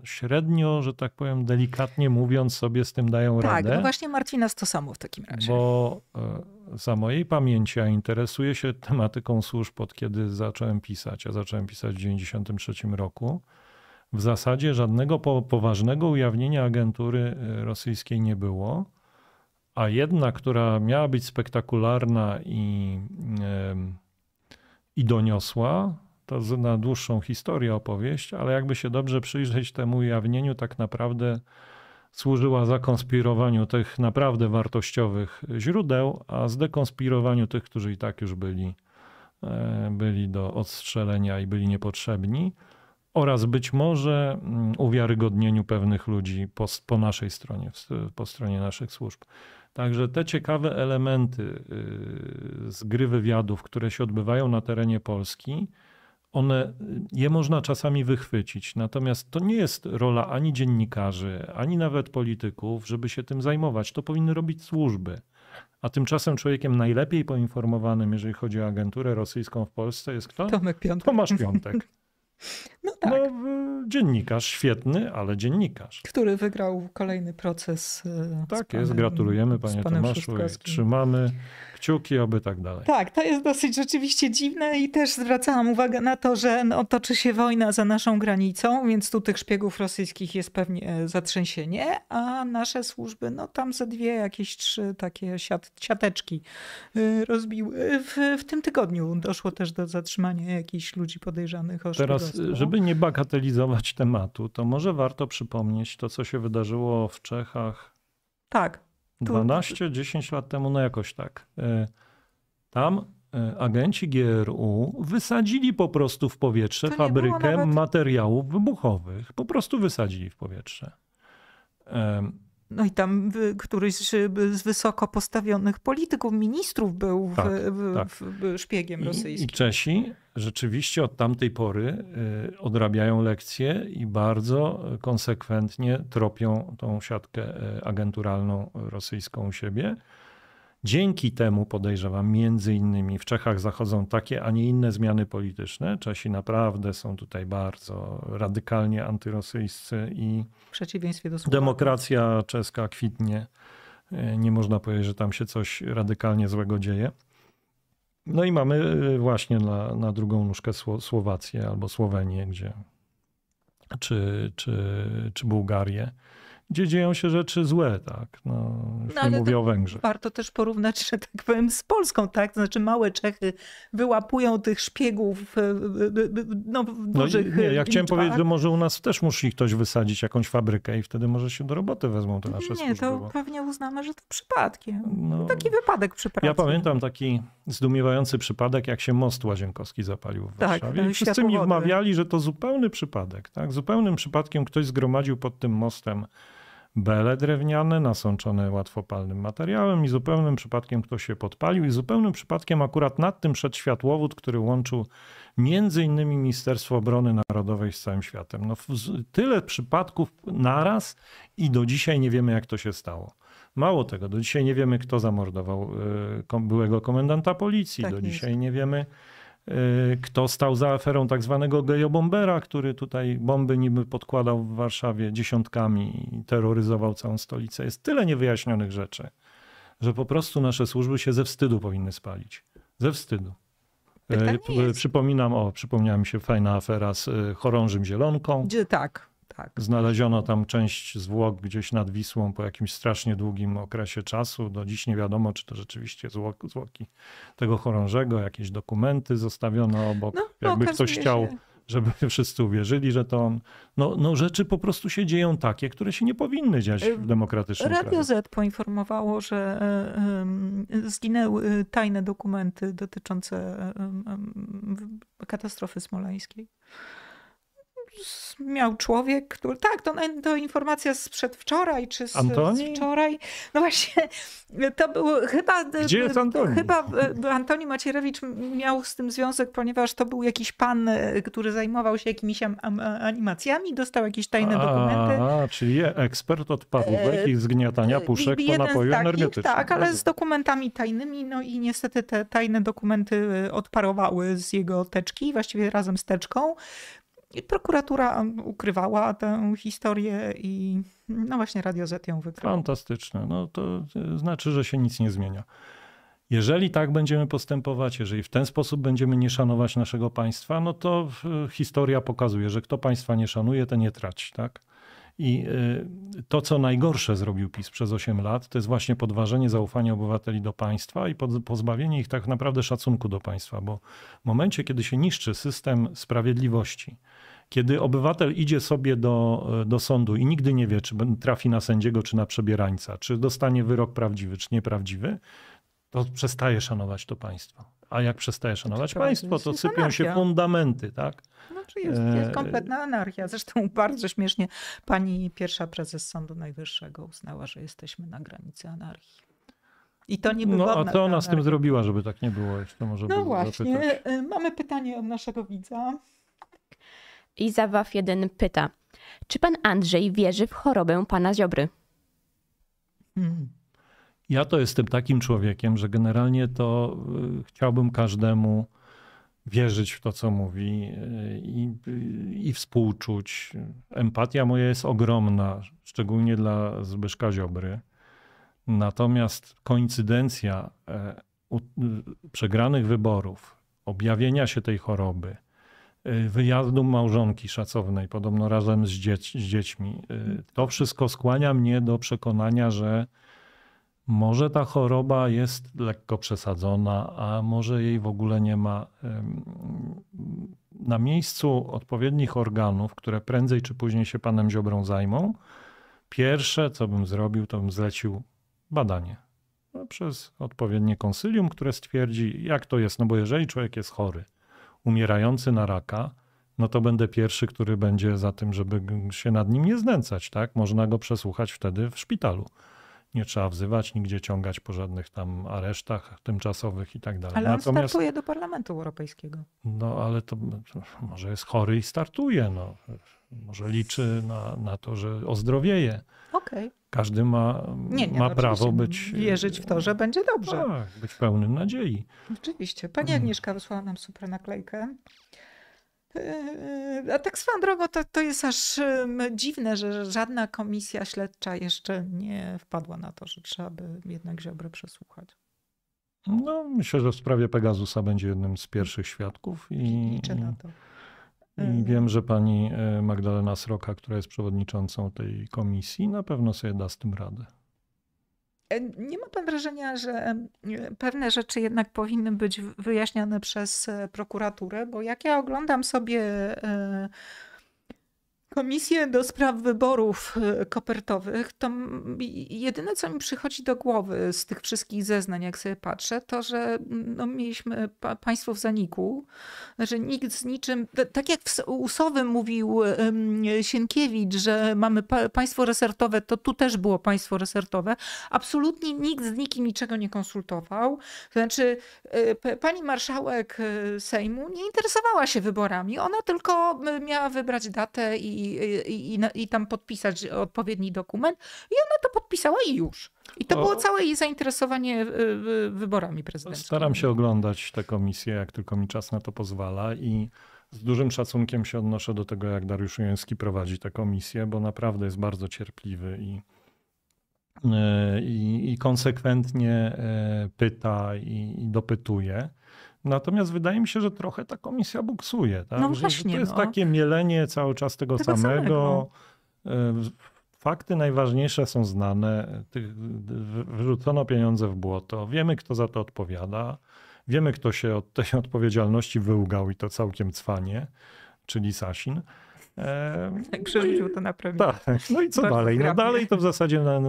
średnio, że tak powiem, delikatnie mówiąc, sobie z tym dają tak, radę. Tak, no właśnie martwi nas to samo w takim razie. Bo e, za mojej pamięci, a interesuję się tematyką służb od kiedy zacząłem pisać, a zacząłem pisać w 1993 roku, w zasadzie żadnego poważnego ujawnienia agentury e, rosyjskiej nie było, a jedna, która miała być spektakularna i. Yy, i doniosła. To na dłuższą historię opowieść, ale jakby się dobrze przyjrzeć temu ujawnieniu, tak naprawdę służyła zakonspirowaniu tych naprawdę wartościowych źródeł, a zdekonspirowaniu tych, którzy i tak już byli, e, byli do odstrzelenia i byli niepotrzebni, oraz być może mm, uwiarygodnieniu pewnych ludzi po, po naszej stronie, po stronie naszych służb. Także te ciekawe elementy y, z gry wywiadów, które się odbywają na terenie Polski, one, y, je można czasami wychwycić. Natomiast to nie jest rola ani dziennikarzy, ani nawet polityków, żeby się tym zajmować. To powinny robić służby. A tymczasem człowiekiem najlepiej poinformowanym, jeżeli chodzi o agenturę rosyjską w Polsce, jest kto? Tomek Piątek. Tomasz Piątek. No, no tak. No, dziennikarz świetny, ale dziennikarz. Który wygrał kolejny proces. E, tak panem, jest, gratulujemy panie Tomaszu trzymamy kciuki, aby tak dalej. Tak, to jest dosyć rzeczywiście dziwne i też zwracałam uwagę na to, że no, toczy się wojna za naszą granicą, więc tu tych szpiegów rosyjskich jest pewnie e, zatrzęsienie, a nasze służby, no tam ze dwie, jakieś trzy takie siat, siateczki rozbiły. W, w tym tygodniu doszło też do zatrzymania jakichś ludzi podejrzanych o Teraz Y, żeby nie bagatelizować tematu, to może warto przypomnieć to, co się wydarzyło w Czechach. Tak. 12-10 lat temu, no jakoś tak. Y, tam y, agenci GRU wysadzili po prostu w powietrze fabrykę nawet... materiałów wybuchowych. Po prostu wysadzili w powietrze. No i tam y, któryś y, z wysoko postawionych polityków, ministrów był tak, w, tak. W szpiegiem I, rosyjskim. I Czesi rzeczywiście od tamtej pory y, odrabiają lekcje i bardzo konsekwentnie tropią tą siatkę agenturalną rosyjską u siebie. Dzięki temu podejrzewam, między innymi w Czechach zachodzą takie, a nie inne zmiany polityczne. Czesi naprawdę są tutaj bardzo radykalnie antyrosyjscy i w przeciwieństwie do demokracja czeska kwitnie. E, nie można powiedzieć, że tam się coś radykalnie złego dzieje. No i mamy e, właśnie na, na drugą nóżkę Słowację albo Słowenię, gdzie czy, czy, czy Bułgarię gdzie dzieją się rzeczy złe, tak? No, już no, nie mówię o Węgrzech. Warto też porównać, że tak powiem, z Polską, tak? To znaczy małe Czechy wyłapują tych szpiegów e, e, e, no, w no dużych no, nie, Ja liczbach. chciałem powiedzieć, że może u nas też musi ktoś wysadzić jakąś fabrykę i wtedy może się do roboty wezmą te nasze Nie, to bo... pewnie uznamy, że to przypadkiem. No, taki wypadek przy pracy. Ja pamiętam taki zdumiewający przypadek, jak się most Łazienkowski zapalił w tak, Warszawie. I wszyscy mi wmawiali, że to zupełny przypadek. Tak? Zupełnym przypadkiem ktoś zgromadził pod tym mostem bele drewniane nasączone łatwopalnym materiałem i zupełnym przypadkiem ktoś się podpalił i zupełnym przypadkiem akurat nad tym szedł światłowód, który łączył między innymi Ministerstwo Obrony Narodowej z całym światem. No, tyle przypadków naraz i do dzisiaj nie wiemy jak to się stało. Mało tego, do dzisiaj nie wiemy kto zamordował e, byłego komendanta policji, tak do dzisiaj nie wiemy Y, kto stał za aferą tak zwanego gejobombera, który tutaj bomby niby podkładał w Warszawie dziesiątkami i terroryzował całą stolicę. Jest tyle niewyjaśnionych rzeczy, że po prostu nasze służby się ze wstydu powinny spalić. Ze wstydu. Tak, tak y, przypominam, o, przypomniała mi się fajna afera z y, chorążym zielonką. Gdzie tak. Tak. Znaleziono tam część zwłok gdzieś nad Wisłą po jakimś strasznie długim okresie czasu. Do dziś nie wiadomo, czy to rzeczywiście zwłoki tego chorążego, jakieś dokumenty zostawiono obok. No, Jakby ktoś się. chciał, żeby wszyscy uwierzyli, że to on. No, no rzeczy po prostu się dzieją takie, które się nie powinny dziać y, w demokratycznym Radio kraju. Z poinformowało, że y, y, zginęły tajne dokumenty dotyczące katastrofy smoleńskiej miał człowiek, który. Tak, to, to informacja sprzed wczoraj, czy z, Antoni? z wczoraj. No właśnie, to był chyba. Gdzie jest Antoni? Chyba e, Antoni Macierewicz miał z tym związek, ponieważ to był jakiś pan, e, który zajmował się jakimiś animacjami, dostał jakieś tajne dokumenty. A, czyli ekspert od parówek e, i zgniatania puszek po napoju takich, energetycznym. Tak, ale z dokumentami tajnymi, no i niestety te tajne dokumenty odparowały z jego teczki, właściwie razem z teczką. I prokuratura ukrywała tę historię i no właśnie Radio Z ją wykryło. Fantastyczne. No to e, znaczy, że się nic nie zmienia. Jeżeli tak będziemy postępować, jeżeli w ten sposób będziemy nie szanować naszego państwa, no to historia pokazuje, że kto państwa nie szanuje, ten nie traci, tak? I e, to, co najgorsze zrobił PiS przez 8 lat, to jest właśnie podważenie zaufania obywateli do państwa i pozbawienie ich tak naprawdę szacunku do państwa, bo w momencie, kiedy się niszczy system sprawiedliwości, kiedy obywatel idzie sobie do, do sądu i nigdy nie wie, czy trafi na sędziego, czy na przebierańca, czy dostanie wyrok prawdziwy, czy nieprawdziwy, to przestaje szanować to państwo. A jak przestaje szanować to państwo, to sypią anarchia. się fundamenty, tak? Znaczy jest, jest e, kompletna anarchia. Zresztą bardzo śmiesznie pani pierwsza prezes Sądu Najwyższego uznała, że jesteśmy na granicy anarchii. I to nie było. No, a co ona z tym zrobiła, żeby tak nie było? Jeszcze może no właśnie. Zapytać. E, mamy pytanie od naszego widza. I Zawaw jeden pyta, czy pan Andrzej wierzy w chorobę pana Ziobry? Hmm. Ja to jestem takim człowiekiem, że generalnie to y, chciałbym każdemu wierzyć w to, co mówi y, i, y, i współczuć. Empatia moja jest ogromna, szczególnie dla Zbyszka Ziobry. Natomiast koincydencja e, przegranych wyborów, objawienia się tej choroby, Y, wyjazdu małżonki szacownej, podobno razem z, dzieć, z dziećmi. Y, to wszystko skłania mnie do przekonania, że może ta choroba jest lekko przesadzona, a może jej w ogóle nie ma. Na miejscu odpowiednich organów, które prędzej czy później się panem Ziobrą zajmą, pierwsze co bym zrobił, to bym zlecił badanie no, przez odpowiednie konsylium, które stwierdzi, jak to jest. No bo jeżeli człowiek jest chory, umierający na raka, no to będę pierwszy, który będzie za tym, żeby się nad nim nie znęcać, tak? Można go przesłuchać wtedy w szpitalu. Nie trzeba wzywać, nigdzie ciągać po żadnych tam aresztach tymczasowych i tak dalej. Ale on Natomiast, startuje do Parlamentu Europejskiego. No ale to, to może jest chory i startuje, no. Może liczy na, na to, że ozdrowieje. Okej. Okay. Każdy ma, nie, nie, ma no, prawo być. Y, wierzyć w to, że będzie dobrze. Tak, być pełnym nadziei. Oczywiście. Pani mm. Agnieszka wysłała nam super naklejkę. Y, y, a tak swoją drogą, to, to jest aż dziwne, że żadna komisja śledcza jeszcze nie wpadła na to, że trzeba by jednak Ziobrę przesłuchać. No, myślę, że w sprawie Pegasusa będzie jednym z pierwszych świadków. I, Liczę na to. I mhm. wiem, że pani e, Magdalena Sroka, która jest przewodniczącą tej komisji, na pewno sobie da z tym radę. E, nie ma pan wrażenia, że e, pewne rzeczy jednak powinny być wyjaśniane przez prokuraturę? Bo jak ja oglądam sobie komisję do spraw wyborów e, kopertowych, to jedyne, co mi przychodzi do głowy z tych wszystkich zeznań, jak sobie patrzę, to, że no, mieliśmy państwo w zaniku, że nikt z niczym, tak jak u mówił e, Sienkiewicz, że mamy państwo resortowe, to tu też było państwo resortowe, absolutnie nikt z nikim niczego nie konsultował. To znaczy, e, pani marszałek Sejmu nie interesowała się wyborami, ona tylko miała wybrać datę i i, no, i, tam podpisać odpowiedni dokument. I ona to podpisała i już. I to, było całe jej zainteresowanie e, e, wyborami prezydenckimi. Staram się oglądać tę komisję, jak tylko mi czas na to pozwala i z dużym szacunkiem się odnoszę do tego, jak Dariusz Joński prowadzi tę komisję, bo naprawdę jest bardzo cierpliwy i, e, i, i konsekwentnie pyta i, i dopytuje. Natomiast wydaje mi się, że trochę ta komisja buksuje. Tak? No właśnie, to jest no. takie mielenie cały czas tego, tego samego. samego. No. E, fakty najważniejsze są znane. Wyrzucono pieniądze w błoto. Wiemy, kto za to odpowiada. Wiemy, kto się od tej odpowiedzialności wyłgał i to całkiem cwanie, czyli Sasin. E, tak no Przerzucił to na premier. Tak, tak, no i co dalej? No dalej to w zasadzie na,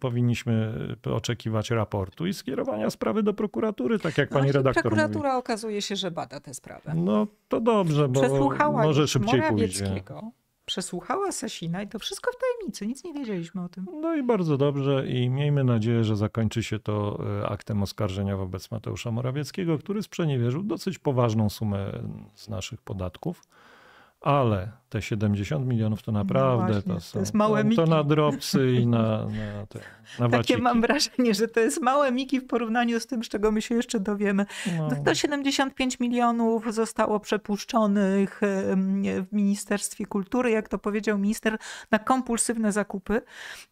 powinniśmy oczekiwać raportu i skierowania sprawy do prokuratury, tak jak no pani redaktor Prokuratura mówi. okazuje się, że bada tę sprawę. No to dobrze, bo może szybciej pójdzie przesłuchała Sasina i to wszystko w tajemnicy, nic nie wiedzieliśmy o tym. No i bardzo dobrze i miejmy nadzieję, że zakończy się to e, aktem oskarżenia wobec Mateusza Morawieckiego, który sprzeniewierzył dosyć poważną sumę z naszych podatków ale te 70 milionów to no naprawdę no właśnie, to, są, to jest małe miki. To na dropsy i na, na, te, na Takie mam wrażenie, że to jest małe miki w porównaniu z tym, z czego my się jeszcze dowiemy. No. no to 75 milionów zostało przepuszczonych w Ministerstwie Kultury, jak to powiedział minister, na kompulsywne zakupy.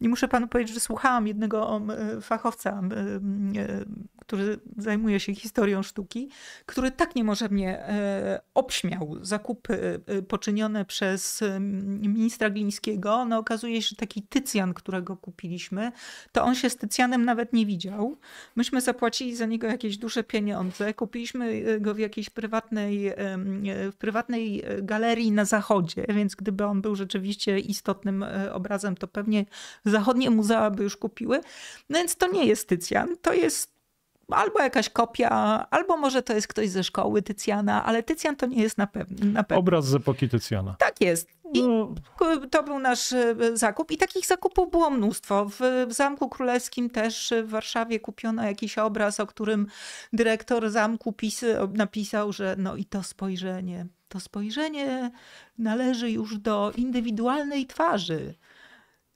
I muszę panu powiedzieć, że słuchałam jednego fachowca, który zajmuje się historią sztuki, który tak nie może mnie obśmiał zakupy e, po poczynione przez ministra Glińskiego, no okazuje się, że taki Tycjan, którego kupiliśmy, to on się z Tycjanem nawet nie widział. Myśmy zapłacili za niego jakieś duże pieniądze, kupiliśmy e, go w jakiejś prywatnej, e, w prywatnej e, galerii na zachodzie, więc gdyby on był rzeczywiście istotnym obrazem, to pewnie zachodnie muzea by już kupiły. No więc to nie jest Tycjan, to jest albo jakaś kopia, albo może to jest ktoś ze szkoły Tycjana, ale Tycjan to nie jest na, na pewno. Obraz z epoki Tycjana. Tak jest. I no. to był nasz e, zakup. I takich zakupów było mnóstwo. W Zamku Królewskim też w Warszawie kupiono jakiś obraz, o którym dyrektor zamku pis- napisał, że no i to spojrzenie. To spojrzenie należy już do indywidualnej twarzy.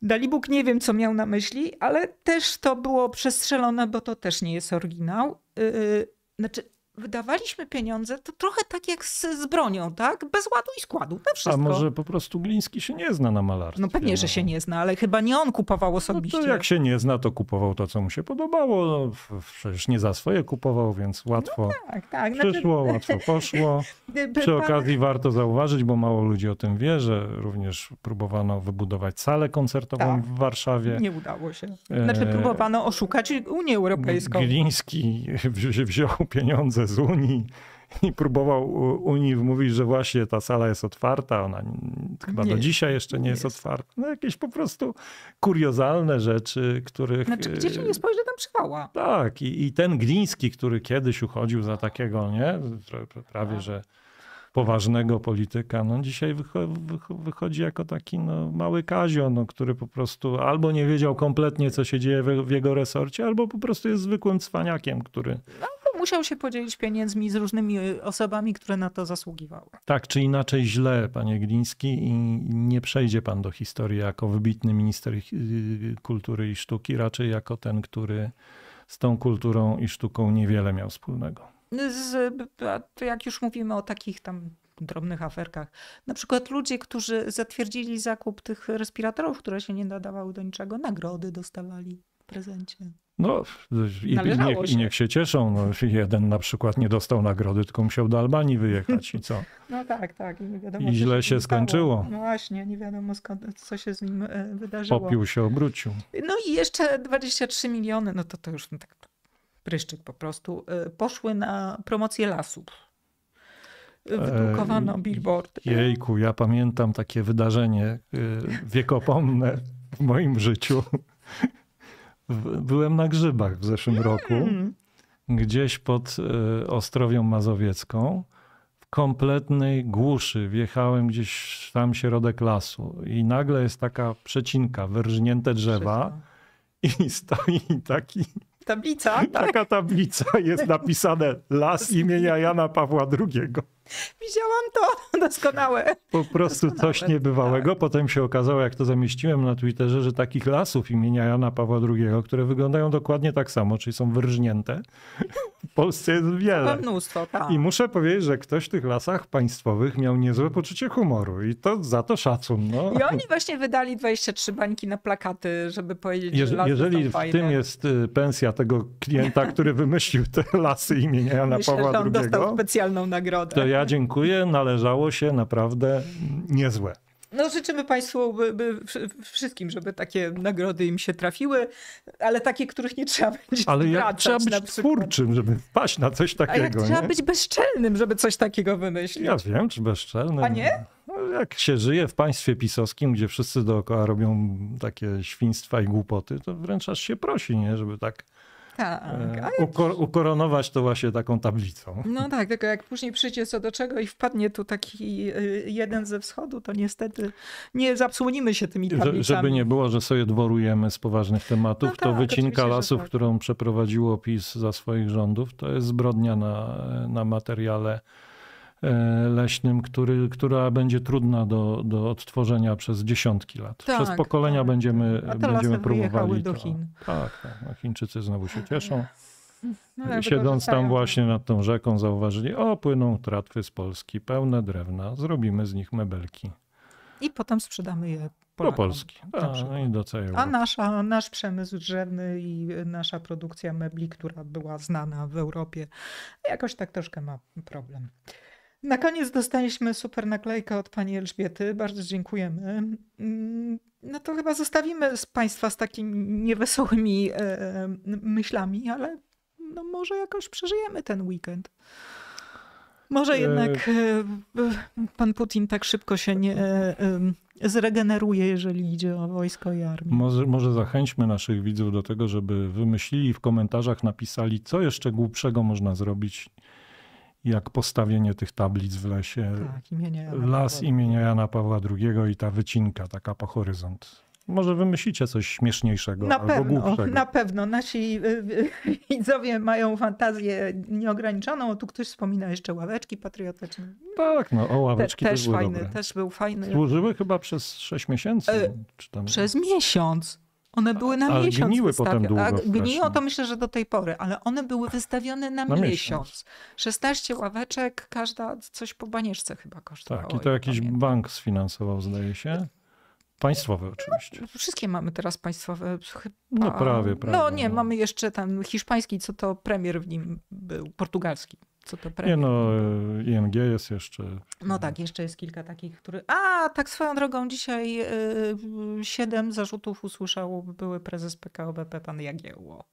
Dalibóg nie wiem, co miał na myśli, ale też to było przestrzelone, bo to też nie jest oryginał. Yy, znaczy, wydawaliśmy pieniądze, to trochę tak jak z, z bronią, tak? Bez ładu i składu, na wszystko. A może po prostu Gliński się nie zna na malarstwie? No pewnie, że no. się nie zna, ale chyba nie on kupował osobiście. No to jak się nie zna, to kupował to, co mu się podobało. Przecież nie za swoje kupował, więc łatwo no tak, tak. Znaczy- przyszło, znaczy... łatwo poszło. Przy okazji warto zauważyć, bo mało ludzi o tym wie, że również próbowano wybudować salę koncertową tak. w Warszawie. Nie udało się. Znaczy e, próbowano oszukać Unię Europejską. Gliński wziął pieniądze z Unii i próbował Unii wmówić, że właśnie ta sala jest otwarta. Ona chyba nie, do dzisiaj jeszcze nie, nie jest, jest, otwarta. No jakieś po prostu kuriozalne rzeczy, których... Znaczy gdzie się e, nie spojrzy, tam przywała. Tak. I, i ten Gliński, który kiedyś uchodził za takiego, nie? Prawie, tak. że poważnego polityka. No dzisiaj wycho wycho wychodzi jako taki no, mały Kazio, no, który po prostu albo nie wiedział kompletnie, co się dzieje w, w jego resorcie, albo po prostu jest zwykłym cwaniakiem, który no, musiał się podzielić pieniędzmi z różnymi y, osobami, które na to zasługiwały. Tak czy inaczej źle, panie Gliński, i nie przejdzie pan do historii jako wybitny minister y, kultury i sztuki, raczej jako ten, który z tą kulturą i sztuką niewiele miał wspólnego. Z, jak już mówimy o takich tam drobnych aferkach. Na przykład ludzie, którzy zatwierdzili zakup tych respiratorów, które się nie nadawały do niczego, nagrody dostawali w prezencie. No i, niech, się. niech się cieszą. No, jeden na przykład nie dostał nagrody, tylko musiał do Albanii wyjechać i co? No tak, tak. I, nie wiadomo, I źle się, się skończyło. No właśnie, nie wiadomo skąd, co się z nim e, wydarzyło. Popił się obrócił. No i jeszcze 23 miliony, no to to już tak pryszczyk po prostu, e, poszły na promocję lasów. E, Wydrukowano billboardy. Jejku, ja pamiętam takie wydarzenie wiekopomne w moim życiu byłem na grzybach w zeszłym mm. roku, gdzieś pod e, Ostrowią Mazowiecką. W kompletnej głuszy wjechałem gdzieś tam środek lasu i nagle jest taka przecinka, wyrżnięte drzewa i stoi taki Tablica? Tak. Taka tablica jest napisane Las imienia Jana Pawła II. Widziałam to, doskonałe. Po prostu doskonałe. coś niebywałego. Potem się okazało, jak to zamieściłem na Twitterze, że takich lasów imienia Jana Pawła II, które wyglądają dokładnie tak samo, czyli są wyrżnięte, w Polsce jest wiele. Mnóstwo, tak. I muszę powiedzieć, że ktoś w tych lasach państwowych miał niezłe poczucie humoru i to za to szacun. No. I oni właśnie wydali 23 bańki na plakaty, żeby powiedzieć, Je że lasy Jeżeli w fajne. tym jest y, pensja tego klienta, który wymyślił te lasy imienia Jana Myślę, Pawła że on II, dostał specjalną nagrodę ja dziękuję, należało się naprawdę niezłe. No, życzymy Państwu by, by, wszystkim, żeby takie nagrody im się trafiły, ale takie, których nie trzeba będzie Ale jak trzeba być twórczym, żeby paść na coś takiego. A jak trzeba nie? być bezczelnym, żeby coś takiego wymyślić. Ja wiem, czy bezczelnym. A nie? No, jak się żyje w państwie pisowskim, gdzie wszyscy dookoła robią takie świństwa i głupoty, to wręcz aż się prosi, nie? żeby tak tak. E, ukor ukoronować to właśnie taką tablicą. No tak, tylko jak później przyjdzie co do czego i wpadnie tu taki y, jeden ze wschodu, to niestety nie zapsłonimy się tymi tablicami. Że, żeby nie było, że sobie dworujemy z poważnych tematów, no to tak, wycinka lasów, tak. którą przeprowadziło PiS za swoich rządów, to jest zbrodnia na, na materiale E, leśnym, który, która będzie trudna do, do odtworzenia przez dziesiątki lat. Tak, przez pokolenia tak. będziemy, A te będziemy próbowali. do Chin. To, tak, tak, no, Chińczycy znowu się tak, cieszą. Tak. No, Siedząc tam właśnie nad tą rzeką, zauważyli, o, płyną tratwy z Polski, pełne drewna, zrobimy z nich mebelki. I potem sprzedamy je Polakom. Do Polski, A, no i do całej A nasza, nasz przemysł drzewny i nasza produkcja mebli, która była znana w Europie, jakoś tak troszkę ma problem. Na koniec dostaliśmy super naklejkę od pani Elżbiety. Bardzo dziękujemy. Mm, no to chyba zostawimy z Państwa z takimi niewesołymi e, myślami, ale no może jakoś przeżyjemy ten weekend. Może e, jednak e... pan Putin tak szybko się nie e, e, zregeneruje, jeżeli idzie o wojsko i armię. Może, może zachęćmy naszych widzów do tego, żeby wymyślili w komentarzach, napisali, co jeszcze głupszego można zrobić jak postawienie tych tablic w lesie. Tak, imienia Jana Las Pawła. imienia Jana Pawła II i ta wycinka taka po horyzont. Może wymyślicie coś śmieszniejszego na albo pewno, głupszego. Na pewno. Nasi y, y, widzowie mają fantazję nieograniczoną. O, tu ktoś wspomina jeszcze ławeczki patriotyczne. Tak, no o ławeczki Te, też, też były fajny, dobre. Też był fajny. Służyły chyba przez 6 miesięcy. E, przez miesiąc. One były na a, miesiąc. Gniły potem długo gniło to myślę, że do tej pory, ale one były wystawione na, na miesiąc. miesiąc. 16 ławeczek, każda coś po banieczce chyba kosztowała. Tak, i to jakiś pamiętam. bank sfinansował, zdaje się. Państwowe oczywiście. No, wszystkie mamy teraz państwowe. Chyba... No prawie, no, prawie. No nie, no. mamy jeszcze tam hiszpański, co to premier w nim był, portugalski co to premium. Nie no, ING e, jest jeszcze. No tak, jeszcze jest kilka takich, które... A, tak swoją drogą dzisiaj e, siedem zarzutów usłyszał były prezes PKO BP, pan Jagiełło.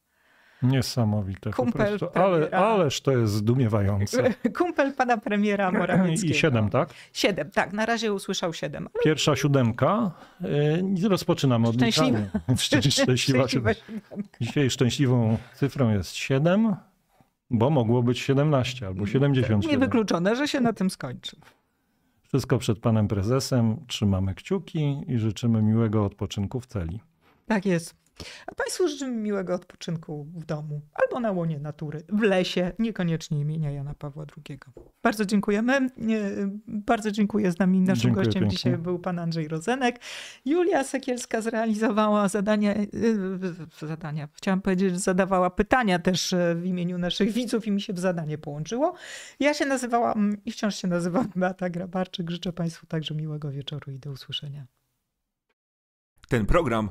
Niesamowite Kumpel po prostu. Ale, ależ to jest zdumiewające. Kumpel pana premiera Morawieckiego. I siedem, tak? Siedem, tak. Na razie usłyszał siedem. Pierwsza siódemka. E, rozpoczynamy od Szczęśliwa. Szczęśliwa, Szczęśliwa Dzisiaj szczęśliwą cyfrą jest siedem. Bo mogło być 17 albo 70. Niewykluczone, że się na tym skończy. Wszystko przed panem prezesem. Trzymamy kciuki i życzymy miłego odpoczynku w celi. Tak jest. A Państwu życzymy miłego odpoczynku w domu albo na łonie natury, w lesie, niekoniecznie imienia Jana Pawła II. Bardzo dziękujemy. Bardzo dziękuję z nami. Naszym dziękuję gościem pięknie. dzisiaj był pan Andrzej Rozenek. Julia Sekielska zrealizowała zadania, e, zadania, chciałam powiedzieć, zadawała pytania też e, w imieniu naszych widzów i mi się w zadanie połączyło. Ja się nazywałam i wciąż się nazywam Beata Grabarczyk. Życzę Państwu także miłego wieczoru i do usłyszenia. Ten program